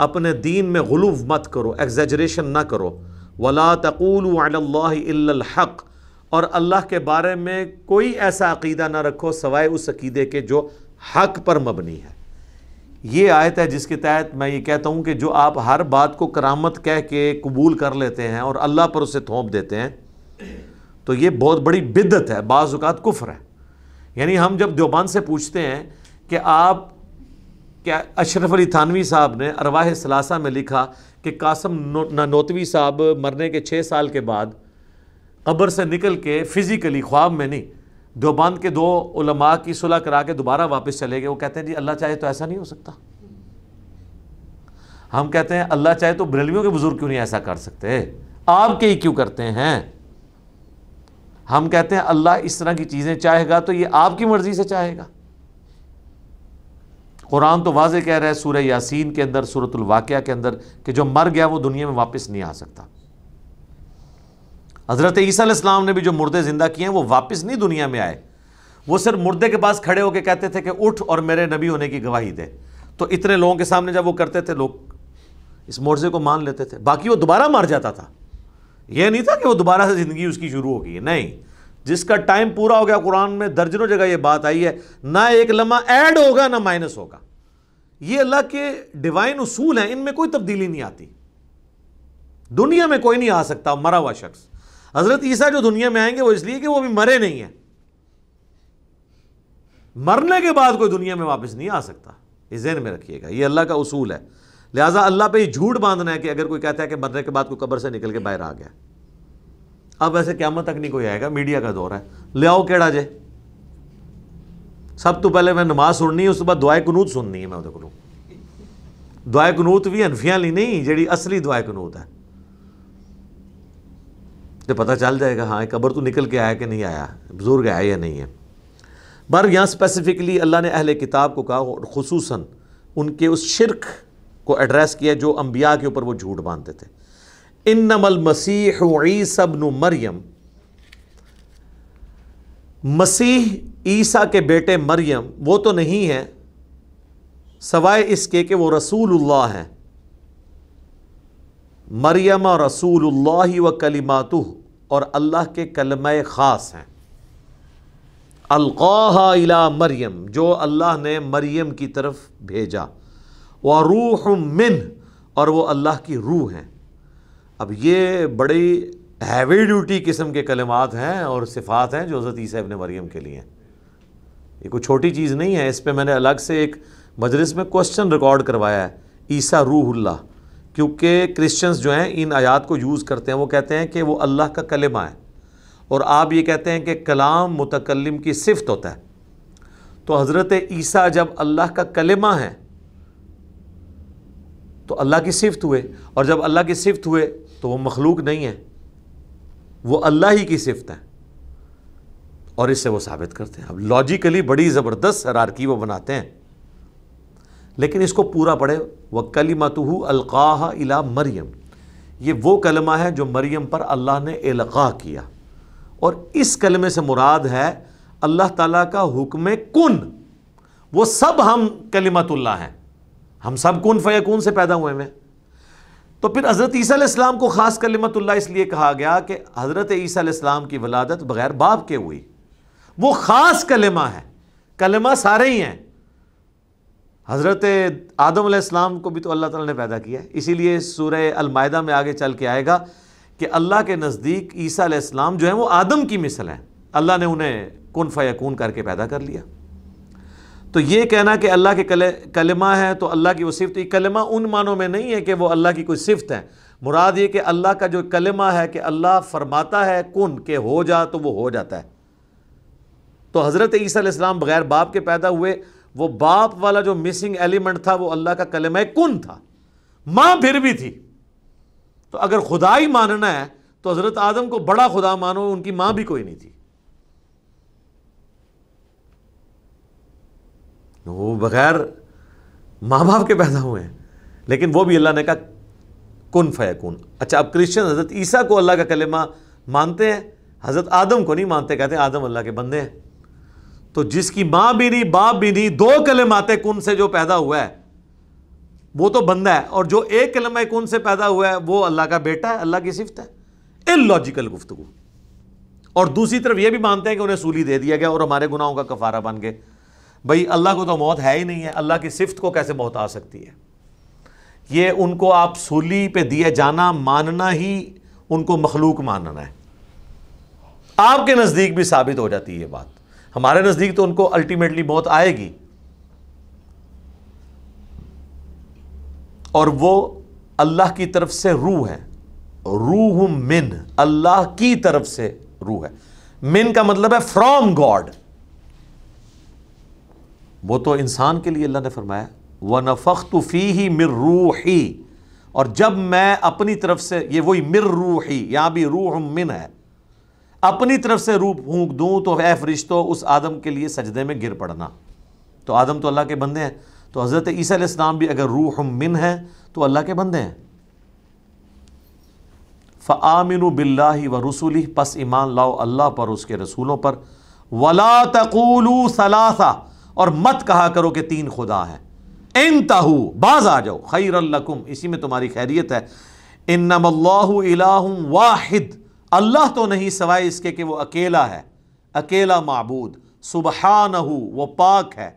अपने दीन में गलूफ मत करो एग्जेजरेशन ना करो वला तकूलहक और अल्लाह के बारे में कोई ऐसा अकीदा ना रखो सवाए उस अकीदे के जो हक पर मबनी है ये आयत है जिसके तहत मैं ये कहता हूँ कि जो आप हर बात को करामत कह के कबूल कर लेते हैं और अल्लाह पर उसे थोप देते हैं तो ये बहुत बड़ी बिदत है बाज़ात कुफ्र है यानी हम जब देवबान से पूछते हैं कि आप क्या अशरफ अली थानवी साहब ने अरवाह सलासा में लिखा कि कासम नो, साहब मरने के छः साल के बाद कब्र से निकल के फ़िज़िकली ख्वाब में नहीं देवबान के दो उलमा की सुलह करा के दोबारा वापस चले गए वो कहते हैं जी अल्लाह चाहे तो ऐसा नहीं हो सकता हम कहते हैं अल्लाह चाहे तो बरेलवियों के बुज़ुर्ग क्यों नहीं ऐसा कर सकते आप के ही क्यों करते हैं हम कहते हैं अल्लाह इस तरह की चीज़ें चाहेगा तो ये आपकी मर्ज़ी से चाहेगा कुरान तो वाज कह रहा है सूर्य यासीन के अंदर सूरतवाक़ के अंदर कि जो मर गया वो दुनिया में वापस नहीं आ सकता हज़रत ईसीम ने भी जो मुर्दे ज़िंदा किए हैं वो वापस नहीं दुनिया में आए वो सिर्फ मुर्दे के पास खड़े होकर कहते थे कि उठ और मेरे नबी होने की गवाही दे तो इतने लोगों के सामने जब वो करते थे लोग इस मोर्जे को मान लेते थे बाकी वो दोबारा मार जाता था यह नहीं था कि वो दोबारा से ज़िंदगी उसकी शुरू होगी नहीं जिसका टाइम पूरा हो गया कुरान में दर्जनों जगह ये बात आई है ना एक लम्हा ऐड होगा ना माइनस होगा ये अल्लाह के डिवाइन उसूल हैं इनमें कोई तब्दीली नहीं आती दुनिया में कोई नहीं आ सकता मरा हुआ शख्स हज़रत ईसा जो दुनिया में आएंगे वो इसलिए कि वो अभी मरे नहीं है मरने के बाद कोई दुनिया में वापस नहीं आ सकता इस जहन में रखिएगा ये अल्लाह का उसूल है लिहाजा अल्लाह पर ही झूठ बांधना है कि अगर कोई कहता है कि मरने के बाद कोई कब्र से निकल के बाहर आ गया अब वैसे क्या तक नहीं कोई आएगा मीडिया का दौर है ले आओ केड़ा जे सब तो पहले मैं नमाज सुननी है बाद दुआए कनूत सुननी है मैं उन्हें कोलू कनूत भी हनफिया नहीं जी असली दुआ कनूत है तो पता चल जाएगा हाँ कबर तो निकल के आया कि नहीं आया बुजुर्ग आया या नहीं है बर यहाँ स्पेसिफिकली अल्लाह ने अहल किताब को कहा और खसूस उनके उस शिरक को एड्रेस किया जो अम्बिया के ऊपर वो झूठ बांधते थे इन नमल मसीह ईसबन मरियम मसीह ईसा के बेटे मरियम वो तो नहीं है सवाए इसके कि वो रसूलुल्लाह है मरियम और रसूलुल्लाह व कलिमातु और अल्लाह के कलम ख़ास हैं अलका इला मरियम जो अल्लाह ने मरियम की तरफ भेजा व रूह मिन और वो अल्लाह की रूह हैं अब ये बड़ी हैवी ड्यूटी किस्म के कलमात हैं और सिफ़ात हैं जो हज़रत ईसा इबन मरीम के लिए हैं ये कोई छोटी चीज़ नहीं है इस पर मैंने अलग से एक मजलिस में क्वेश्चन रिकॉर्ड करवाया है ईसा रूहुल्ला क्योंकि क्रिश्चियंस जो हैं इन आयात को यूज़ करते हैं वो कहते हैं कि वो अल्लाह का कलमा है और आप ये कहते हैं कि कलाम मुतकलम की सिफत होता है तो हज़रत ईसा जब अल्लाह का कलमा है तो अल्लाह की सिफत हुए और जब अल्लाह की सिफत हुए तो वो मखलूक नहीं है वो अल्लाह ही की सिफत है और इससे वो साबित करते हैं अब लॉजिकली बड़ी ज़बरदस्त हरारकी वो बनाते हैं लेकिन इसको पूरा पढ़े व कलीमतहू अलका इला मरियम ये वो कलमा है जो मरियम पर अल्लाह ने एलका किया और इस कलमे से मुराद है अल्लाह ताला का हुक्म कुन वो सब हम कलीमतुल्ला हैं हम सब कन फ़यकून से पैदा हुए हैं तो फिर हज़रत ईसीम को ख़ास कलमतुल्ला इसलिए कहा गया कि हज़रत ईसीम की वलादत बग़ैर बाप के हुई वो ख़ास कलमा है कलमा सारे ही हैं हज़रत आदम को भी तो अल्लाह ताला ने पैदा किया है इसीलिए सूर्य अलमायदा में आगे चल के आएगा कि अल्लाह के नज़दीक ईसा इस्लाम जो है वो आदम की मिसल हैं अल्लाह ने उन्हें कन फ़यकून करके पैदा कर लिया तो ये कहना कि अल्लाह के कले, कलमा है तो अल्लाह की वो सिफत ये कलमा उन मानों में नहीं है कि वो अल्लाह की कोई सिफत है मुराद ये कि अल्लाह का जो कलमा है कि अल्लाह फरमाता है कुन के हो जा तो वो हो जाता है तो हज़रत ईसीम बग़ैर बाप के पैदा हुए वो बाप वाला जो मिसिंग एलिमेंट था वो अल्लाह का कलम कुन था माँ फिर भी थी तो अगर खुदा ही मानना है तो हज़रत आदम को बड़ा खुदा मानो उनकी माँ भी कोई नहीं थी वो बगैर माँ बाप के पैदा हुए हैं लेकिन वो भी अल्लाह ने कहा कन फ़यकून अच्छा अब क्रिश्चियन हज़रत ईसा को अल्लाह का कलेमा मानते हैं हज़रत आदम को नहीं मानते कहते हैं आदम अल्लाह के बंदे हैं तो जिसकी माँ भी नहीं बाप भी नहीं दो कलेमाते कन से जो पैदा हुआ है वो तो बंदा है और जो एक कलमा कुन से पैदा हुआ है वो अल्लाह का बेटा है अल्लाह की सिफत है लॉजिकल गुफ्तगु और दूसरी तरफ ये भी मानते हैं कि उन्हें सूली दे दिया गया और हमारे गुनाहों का कफारा बन के भाई अल्लाह को तो मौत है ही नहीं है अल्लाह की सिफत को कैसे मौत आ सकती है ये उनको आप सूली पे दिए जाना मानना ही उनको मखलूक मानना है आपके नज़दीक भी साबित हो जाती है ये बात हमारे नज़दीक तो उनको अल्टीमेटली मौत आएगी और वो अल्लाह की तरफ से रूह है रूह मिन अल्लाह की तरफ से रूह है मिन का मतलब है फ्रॉम गॉड वो तो इंसान के लिए अल्लाह ने फरमाया व तो फ़ी ही मिर रूही और जब मैं अपनी तरफ से ये वही मिर रूही यहाँ भी रूह मिन है अपनी तरफ से रूप फूक दूँ तो ए फरिश्तो उस आदम के लिए सजदे में गिर पड़ना तो आदम तो अल्लाह के बंदे हैं तो हज़रत ईसीम भी अगर रूह मिन है तो अल्लाह के बंदे हैं फ़ामिन बिल्ला व रसूली पस ईमान लाओ अल्लाह पर उसके रसूलों पर वला तकूलू सलासा और मत कहा करो कि तीन खुदा है इन तहु बाज आ जाओ खैर अल्लाकुम इसी में तुम्हारी खैरियत है इन नमल्लाहम वाहिद अल्लाह तो नहीं सवाए इसके कि वो अकेला है अकेला मबूद सुबह सुबहान वो पाक है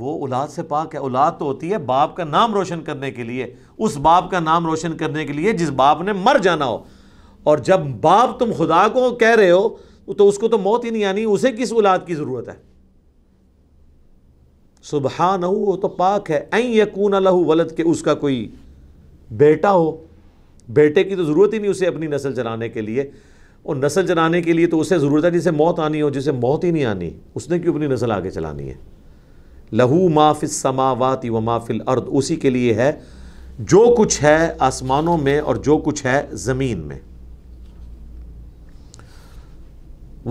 वो औलाद से पाक है औलाद तो होती है बाप का नाम रोशन करने के लिए उस बाप का नाम रोशन करने के लिए जिस बाप ने मर जाना हो और जब बाप तुम खुदा को कह रहे हो तो उसको तो मौत ही नहीं आनी उसे किस औलाद की ज़रूरत है सुबह न हो वो तो पाक है ऐं यकून लहू वलद के उसका कोई बेटा हो बेटे की तो ज़रूरत ही नहीं उसे अपनी नस्ल चलाने के लिए और नस्ल चलाने के लिए तो उसे ज़रूरत है जिसे मौत आनी हो जिसे मौत ही नहीं आनी उसने क्यों अपनी नस्ल आगे चलानी है लहू माफिस समावाती व माफिल अर्द उसी के लिए है जो कुछ है आसमानों में और जो कुछ है ज़मीन में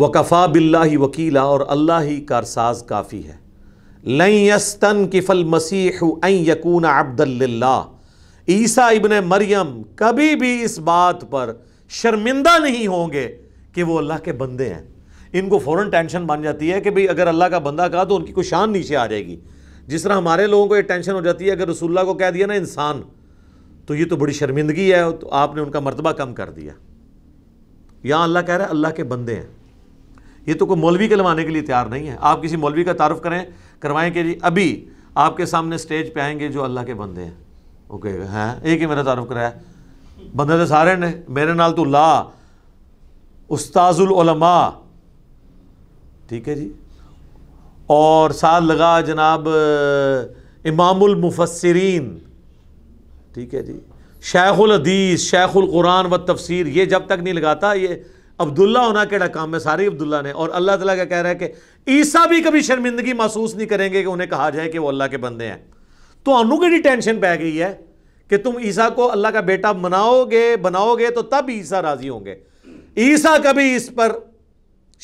वकफ़ा बिल्ला ही वकीला और अल्लाह ही कारसाज काफ़ी है लस्तन किफ़ल मसीह यकून अब्दल्ला ईसा इबन मरियम कभी भी इस बात पर शर्मिंदा नहीं होंगे कि वो अल्लाह के बंदे हैं इनको फ़ौरन टेंशन बन जाती है कि भाई अगर अल्लाह का बंदा कहा तो उनकी कोई शान नीचे आ जाएगी जिस तरह हमारे लोगों को ये टेंशन हो जाती है अगर रसुल्ला को कह दिया ना इंसान तो ये तो बड़ी शर्मिंदगी है तो आपने उनका मरतबा कम कर दिया यहाँ अल्लाह कह रहा है अल्लाह के बंदे हैं ये तो कोई मौलवी के लवाने के लिए तैयार नहीं है आप किसी मौलवी का तारफ़ करें करवाएं कि जी अभी आपके सामने स्टेज पे आएंगे जो अल्लाह के बंदे हैं ओके हैं एक ही मेरा तारफ कराया बंदे तो सारे ने मेरे नाल तो ला उस्ताजुल उलमा ठीक है जी और साथ लगा जनाब इमामुल मुफसरीन ठीक है जी शेखुल हदीस शेखुल कुरान व तफसीर ये जब तक नहीं लगाता ये अब्दुल्ला होना केड़ा काम है सारे अब्दुल्ला ने और अल्लाह तला का कह रहा है कि ईसा भी कभी शर्मिंदगी महसूस नहीं करेंगे कि उन्हें कहा जाए कि वो अल्लाह के बंदे हैं तो अनू की टेंशन पै गई है कि तुम ईसा को अल्लाह का बेटा मनाओगे बनाओगे तो तब ईसा राजी होंगे ईसा कभी इस पर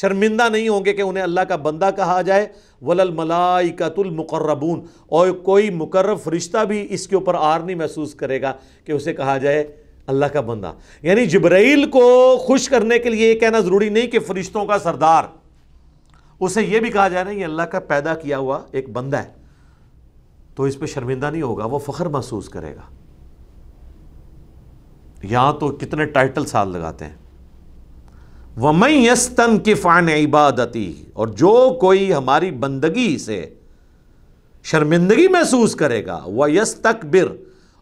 शर्मिंदा नहीं होंगे कि उन्हें अल्लाह का बंदा कहा जाए वलल मलाइकतुल मुकर्रबून और कोई मुकर्रब फरिश्ता भी इसके ऊपर आर नहीं महसूस करेगा कि उसे कहा जाए अल्लाह का बंदा यानी जबराइल को खुश करने के लिए कहना ज़रूरी नहीं कि फरिश्तों का सरदार उसे यह भी कहा जा रहा है ये अल्लाह का पैदा किया हुआ एक बंदा है तो इस पर शर्मिंदा नहीं होगा वो फ़ख्र महसूस करेगा यहाँ तो कितने टाइटल साल लगाते हैं वमई यस्तन की फ़ान इबादती और जो कोई हमारी बंदगी से शर्मिंदगी महसूस करेगा वह यस तकबिर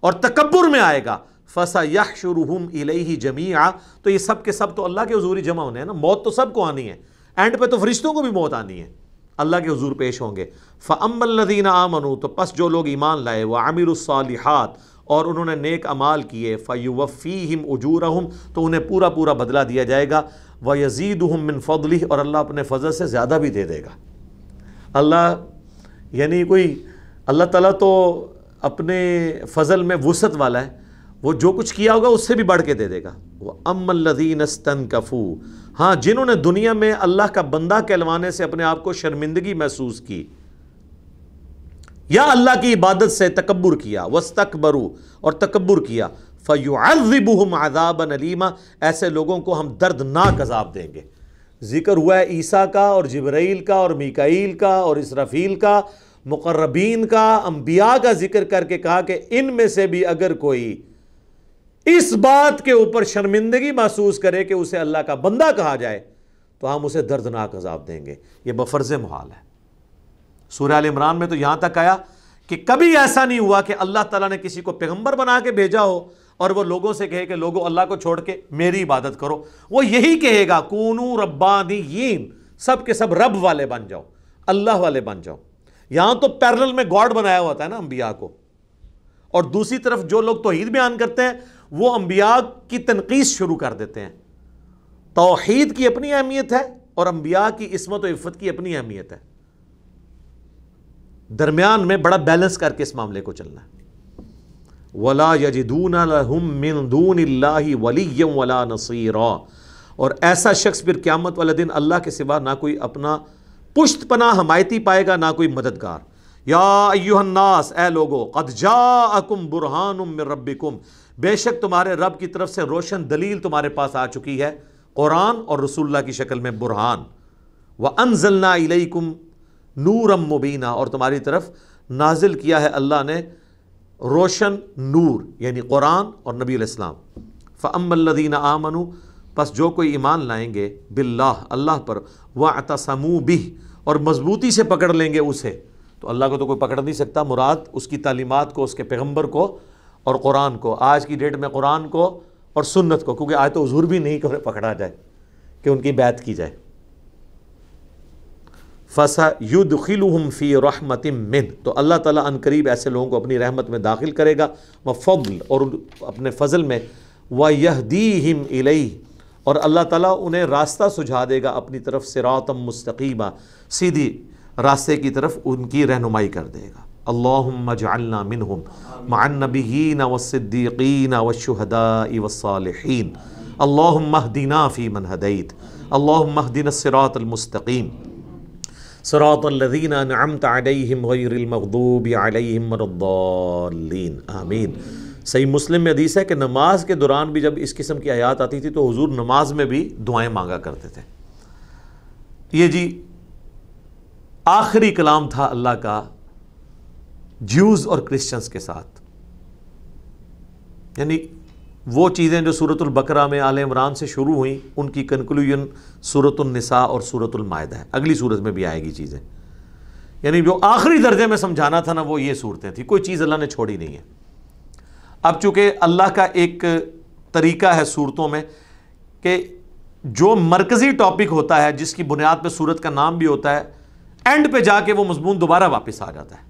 और तकबर में आएगा फसा यह ही जमी जमीआ तो ये सब के सब तो अल्लाह के हजूरी जमा होने हैं ना मौत तो सबको आनी है एंड पे तो फरिश्तों को भी मौत आनी है अल्लाह के हजूर पेश होंगे फ़म्बल्लिन आमनू तो पस जो लोग ईमान लाए वह आमिरसालहत और उन्होंने नेक अमाल किए फ़युवफ़ी हम उजूर तो उन्हें पूरा पूरा बदला दिया जाएगा व यजीद हम मिन फ़ली और अल्लाह अपने फ़जल से ज़्यादा भी दे देगा अल्लाह यानी कोई अल्लाह ताला तो अपने फ़जल में वसत वाला है वो जो कुछ किया होगा उससे भी बढ़ के दे देगा वह अमलदीन स्तन कफ़ू हाँ जिन्होंने दुनिया में अल्लाह का बंदा कहलवाने से अपने आप को शर्मिंदगी महसूस की या अल्लाह की इबादत से तकबर किया बरू और तकबर किया फ़युअबूम आजाब नलीमा ऐसे लोगों को हम दर्दनाक अजाब देंगे जिक्र हुआ है ईसा का और जबराइल का और मिकाईल का और इसराफील का मुकर्रबीन का अम्बिया का जिक्र करके कहा कि इन में से भी अगर कोई इस बात के ऊपर शर्मिंदगी महसूस करे कि उसे अल्लाह का बंदा कहा जाए तो हम उसे दर्दनाक अजाब देंगे यह बफर्ज महाल है सूर्य आल इमरान में तो यहां तक आया कि कभी ऐसा नहीं हुआ कि अल्लाह तला ने किसी को पैगंबर बना के भेजा हो और वो लोगों से कहे कि लोगों अल्लाह को छोड़ के मेरी इबादत करो वो यही कहेगा कूनू रब्बानी सब के सब रब वाले बन जाओ अल्लाह वाले बन जाओ यहां तो पैरल में गॉड बनाया हुआ था ना अंबिया को और दूसरी तरफ जो लोग तोहहीद बयान करते हैं वो अम्बिया की तनकीस शुरू कर देते हैं तोहद की अपनी अहमियत है और अम्बिया की इसमत इफ़त की अपनी अहमियत है दरमियान में बड़ा बैलेंस करके इस मामले को चलना वला यजिदून मिनदून वली वला नसीर और ऐसा शख्स फिर क़्यामत वाले दिन अल्लाह के सिवा ना कोई अपना पुश्त पना हमायती पाएगा ना कोई मददगार या अयुहन्नास ए लोगो कदजा अकुम बुरहान रबिकुम बेशक तुम्हारे रब की तरफ से रोशन दलील तुम्हारे पास आ चुकी है कुरान और रसुल्ला की शक्ल में बुरहान व अनजलना इलेकुम नूरम मुबीना और तुम्हारी तरफ नाजिल किया है अल्लाह ने रोशन नूर यानी कुरान और नबी इस्लाम फ़मल्लिन आमनु बस जो कोई ईमान लाएंगे बिल्लाह अल्लाह पर वह अतसमू भी और मजबूती से पकड़ लेंगे उसे तो अल्लाह को तो कोई पकड़ नहीं सकता मुराद उसकी तालीमत को उसके पैगम्बर को और कुरान को आज की डेट में कुरान को और सुन्नत को क्योंकि आज तो हजूर भी नहीं पकड़ा जाए कि उनकी बैत की जाए फसा युदखिलहम फ़ी रहमत मिन तो अल्लाह ताला अनकरीब ऐसे लोगों को अपनी रहमत में दाखिल करेगा व फल और अपने फजल में व दी हिम इलई और अल्लाह ताला उन्हें रास्ता सुझा देगा अपनी तरफ सिरातम मुस्तकीमा सीधी रास्ते की तरफ उनकी रहनुमाई कर देगा والصالحين اللهم اهدنا في من هديت اللهم اهدنا الصراط المستقيم صراط الذين انعمت عليهم غير المغضوب عليهم ولا الضالين امين सही मुस्लिम में हदीस है कि नमाज के दौरान भी जब इस किस्म की आयात आती थी तो हुजूर नमाज में भी दुआएं मांगा करते थे ये जी आखिरी कलाम था अल्लाह का ज्यूज और क्रिश्चियंस के साथ यानी वो चीज़ें जो सूरतुल बकरा में आल इमरान से शुरू हुई उनकी कंक्लूजन सूरतुलनसा और सूरतुल मायदा है अगली सूरत में भी आएगी चीज़ें यानी जो आखिरी दर्जे में समझाना था ना वो ये सूरतें थी कोई चीज़ अल्लाह ने छोड़ी नहीं है अब चूँकि अल्लाह का एक तरीका है सूरतों में कि जो मरकज़ी टॉपिक होता है जिसकी बुनियाद पर सूरत का नाम भी होता है एंड पे जाके वो मजमून दोबारा वापस आ जाता है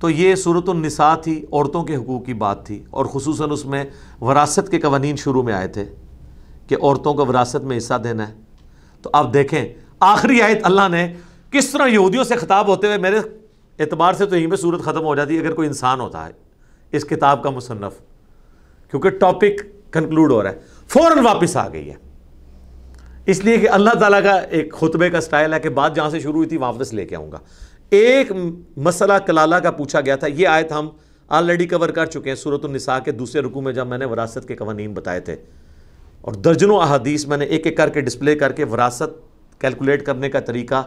तो ये सूरत नसा थी औरतों के हकूक़ की बात थी और खसूस उसमें वरासत के कवानीन शुरू में आए थे कि औरतों को वरासत में हिस्सा देना है तो आप देखें आखिरी आयत अल्लाह ने किस तरह यहूदियों से खताब होते हुए मेरे एतबार से तो यहीं पर सूरत ख़त्म हो जाती है अगर कोई इंसान होता है इस किताब का मुसनफ़ क्योंकि टॉपिक कंक्लूड हो रहा है फ़ौर वापस आ गई है इसलिए कि अल्लाह ताली का एक खुतबे का स्टाइल है कि बात जहाँ से शुरू हुई थी वापस लेके आऊँगा एक मसला कलाला का पूछा गया था ये आयत हम ऑलरेडी कवर कर चुके हैं सूरत निसा के दूसरे रुकू में जब मैंने वरासत के कवानीन बताए थे और दर्जनों अहादीस मैंने एक एक करके डिस्प्ले करके वरासत कैलकुलेट करने का तरीका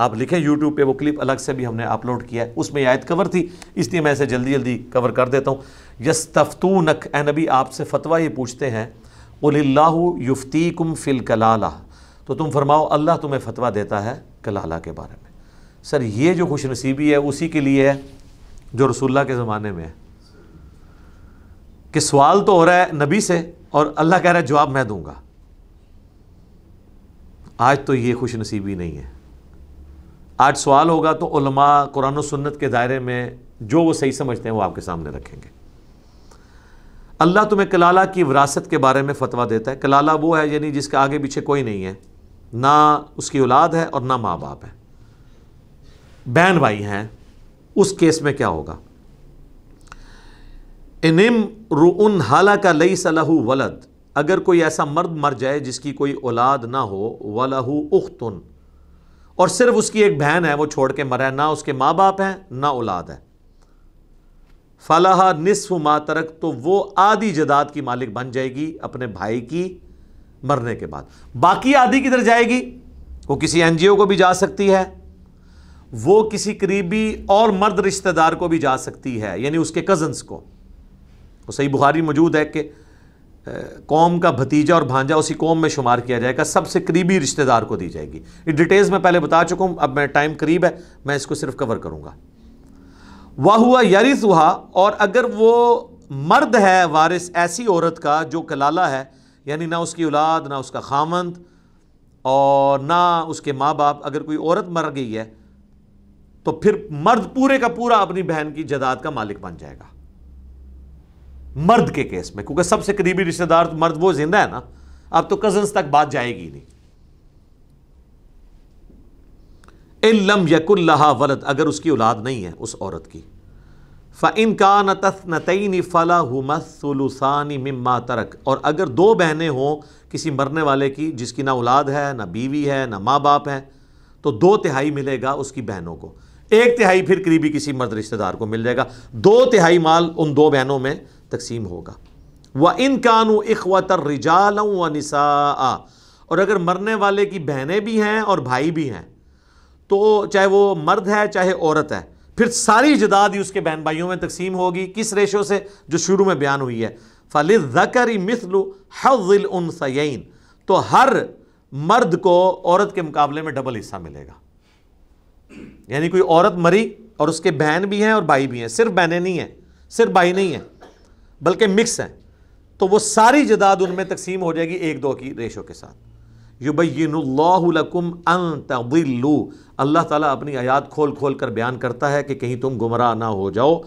आप लिखें यूट्यूब पे वो क्लिप अलग से भी हमने अपलोड किया है उसमें आयत कवर थी इसलिए मैं इसे जल्दी जल्दी कवर कर देता हूँ यस तफ्तूनक नबी आपसे फ़तवा ये पूछते हैं उल्ला युफ्ती कुम फिल कलाला तो तुम फरमाओ अल्लाह तुम्हें फ़तवा देता है कलाला के बारे में सर ये जो खुश नसीबी है उसी के लिए है जो रसुल्ला के ज़माने में है कि सवाल तो हो रहा है नबी से और अल्लाह कह रहा है जवाब मैं दूंगा आज तो ये खुश नसीबी नहीं है आज सवाल होगा तो उलमा कुरान सुन्नत के दायरे में जो वो सही समझते हैं वो आपके सामने रखेंगे अल्लाह तुम्हें कलाला की विरासत के बारे में फतवा देता है कलाला वो है यानी जिसके आगे पीछे कोई नहीं है ना उसकी औलाद है और ना माँ बाप है बैन बाई हैं उस केस में क्या होगा इनम रुन हाला का लई सलहू वलद अगर कोई ऐसा मर्द मर जाए जिसकी कोई औलाद ना हो वलहू उख्तुन और सिर्फ उसकी एक बहन है वो छोड़ के मरा है ना उसके माँ बाप हैं ना औलाद है फलाह निसफ मा तरक तो वो आधी जदाद की मालिक बन जाएगी अपने भाई की मरने के बाद बाकी आधी किधर जाएगी वो किसी एनजीओ को भी जा सकती है वो किसी करीबी और मर्द रिश्तेदार को भी जा सकती है यानी उसके कज़न्स को तो सही बुखारी मौजूद है कि कौम का भतीजा और भांजा उसी कौम में शुमार किया जाएगा सबसे करीबी रिश्तेदार को दी जाएगी ये डिटेल्स मैं पहले बता चुका हूँ अब मैं टाइम करीब है मैं इसको सिर्फ कवर करूँगा वाह हुआ यारिस हुआ और अगर वो मर्द है वारिस ऐसी औरत का जो कलाला है यानी ना उसकी औलाद ना उसका खामंद और ना उसके माँ बाप अगर कोई औरत मर गई है तो फिर मर्द पूरे का पूरा अपनी बहन की जदाद का मालिक बन जाएगा मर्द के केस में क्योंकि सबसे करीबी रिश्तेदार तो मर्द वो जिंदा है ना अब तो कजन तक बात जाएगी नहीं इलम यकुल्ला वलद अगर उसकी औलाद नहीं है उस औरत की फ़िन का नतनतनी फ़ला हमसलसानी मिम्मा तरक और अगर दो बहनें हों किसी मरने वाले की जिसकी ना औलाद है ना बीवी है ना माँ बाप है तो दो तिहाई मिलेगा उसकी बहनों को एक तिहाई फिर करीबी किसी मर्द रिश्तेदार को मिल जाएगा दो तिहाई माल उन दो बहनों में तकसीम होगा वह इन कानू इखवतर रिजाल व निसा और अगर मरने वाले की बहनें भी हैं और भाई भी हैं तो चाहे वो मर्द है चाहे औरत है फिर सारी जदाद ही उसके बहन भाइयों में तकसीम होगी किस रेशो से जो शुरू में बयान हुई है फल जकरी मिसलु हज़िल उन तो हर मर्द को औरत के मुकाबले में डबल हिस्सा मिलेगा यानी कोई औरत मरी और उसके बहन भी हैं और भाई भी हैं सिर्फ बहनें नहीं हैं सिर्फ भाई नहीं हैं बल्कि मिक्स हैं तो वो सारी जदाद उनमें तकसीम हो जाएगी एक दो की रेशो के साथ युबैनकुम अन तबिल्लू अल्लाह ताला अपनी आयात खोल खोल कर बयान करता है कि कहीं तुम गुमराह ना हो जाओ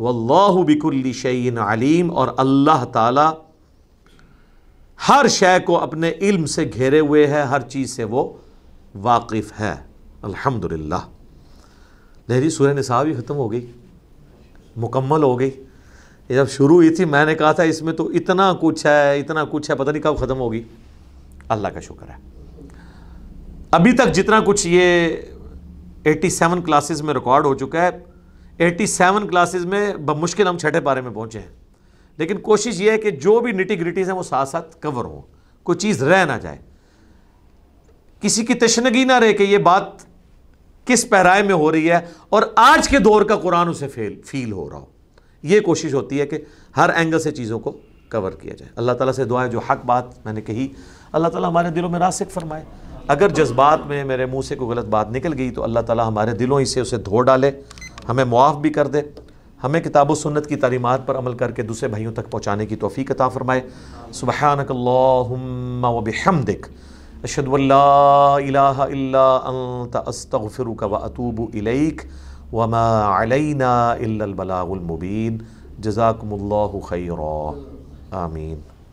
वल्लाहु बिकुल्ली शैन अलीम और अल्लाह ताला हर शय को अपने इल्म से घेरे हुए है हर चीज़ से वो वाकिफ़ है अल्हम्दुलिल्लाह लहरी सूर्य निसा भी ख़त्म हो गई मुकम्मल हो गई ये जब शुरू हुई थी मैंने कहा था इसमें तो इतना कुछ है इतना कुछ है पता नहीं कब ख़त्म होगी अल्लाह का शुक्र है अभी तक जितना कुछ ये 87 क्लासेस में रिकॉर्ड हो चुका है 87 क्लासेस में बमुश्किल हम छठे पारे में पहुंचे हैं लेकिन कोशिश ये है कि जो भी निटी ग्रिटीज़ हैं वो साथ साथ कवर हों कोई चीज़ रह ना जाए किसी की तशनगी ना रहे कि ये बात किस पहराए में हो रही है और आज के दौर का कुरान उसे फेल फील हो रहा हो ये कोशिश होती है कि हर एंगल से चीज़ों को कवर किया जाए अल्लाह ताला से दुआएं जो हक बात मैंने कही अल्लाह ताला हमारे दिलों में रासिक फरमाए अगर जज्बात में मेरे मुंह से कोई गलत बात निकल गई तो अल्लाह ताला हमारे दिलों ही से उसे धो डाले हमें मुआफ़ भी कर दे हमें किताब सुन्नत की तलीमत पर अमल करके दूसरे भाइयों तक पहुँचाने की तोफ़ी कता फ़रमाए सुबहानकल्ला वबिहमदिक أشهد أن لا إله إلا أنت أستغفرك وأتوب إليك وما علينا إلا البلاغ المبين جزاكم الله خيرا آمين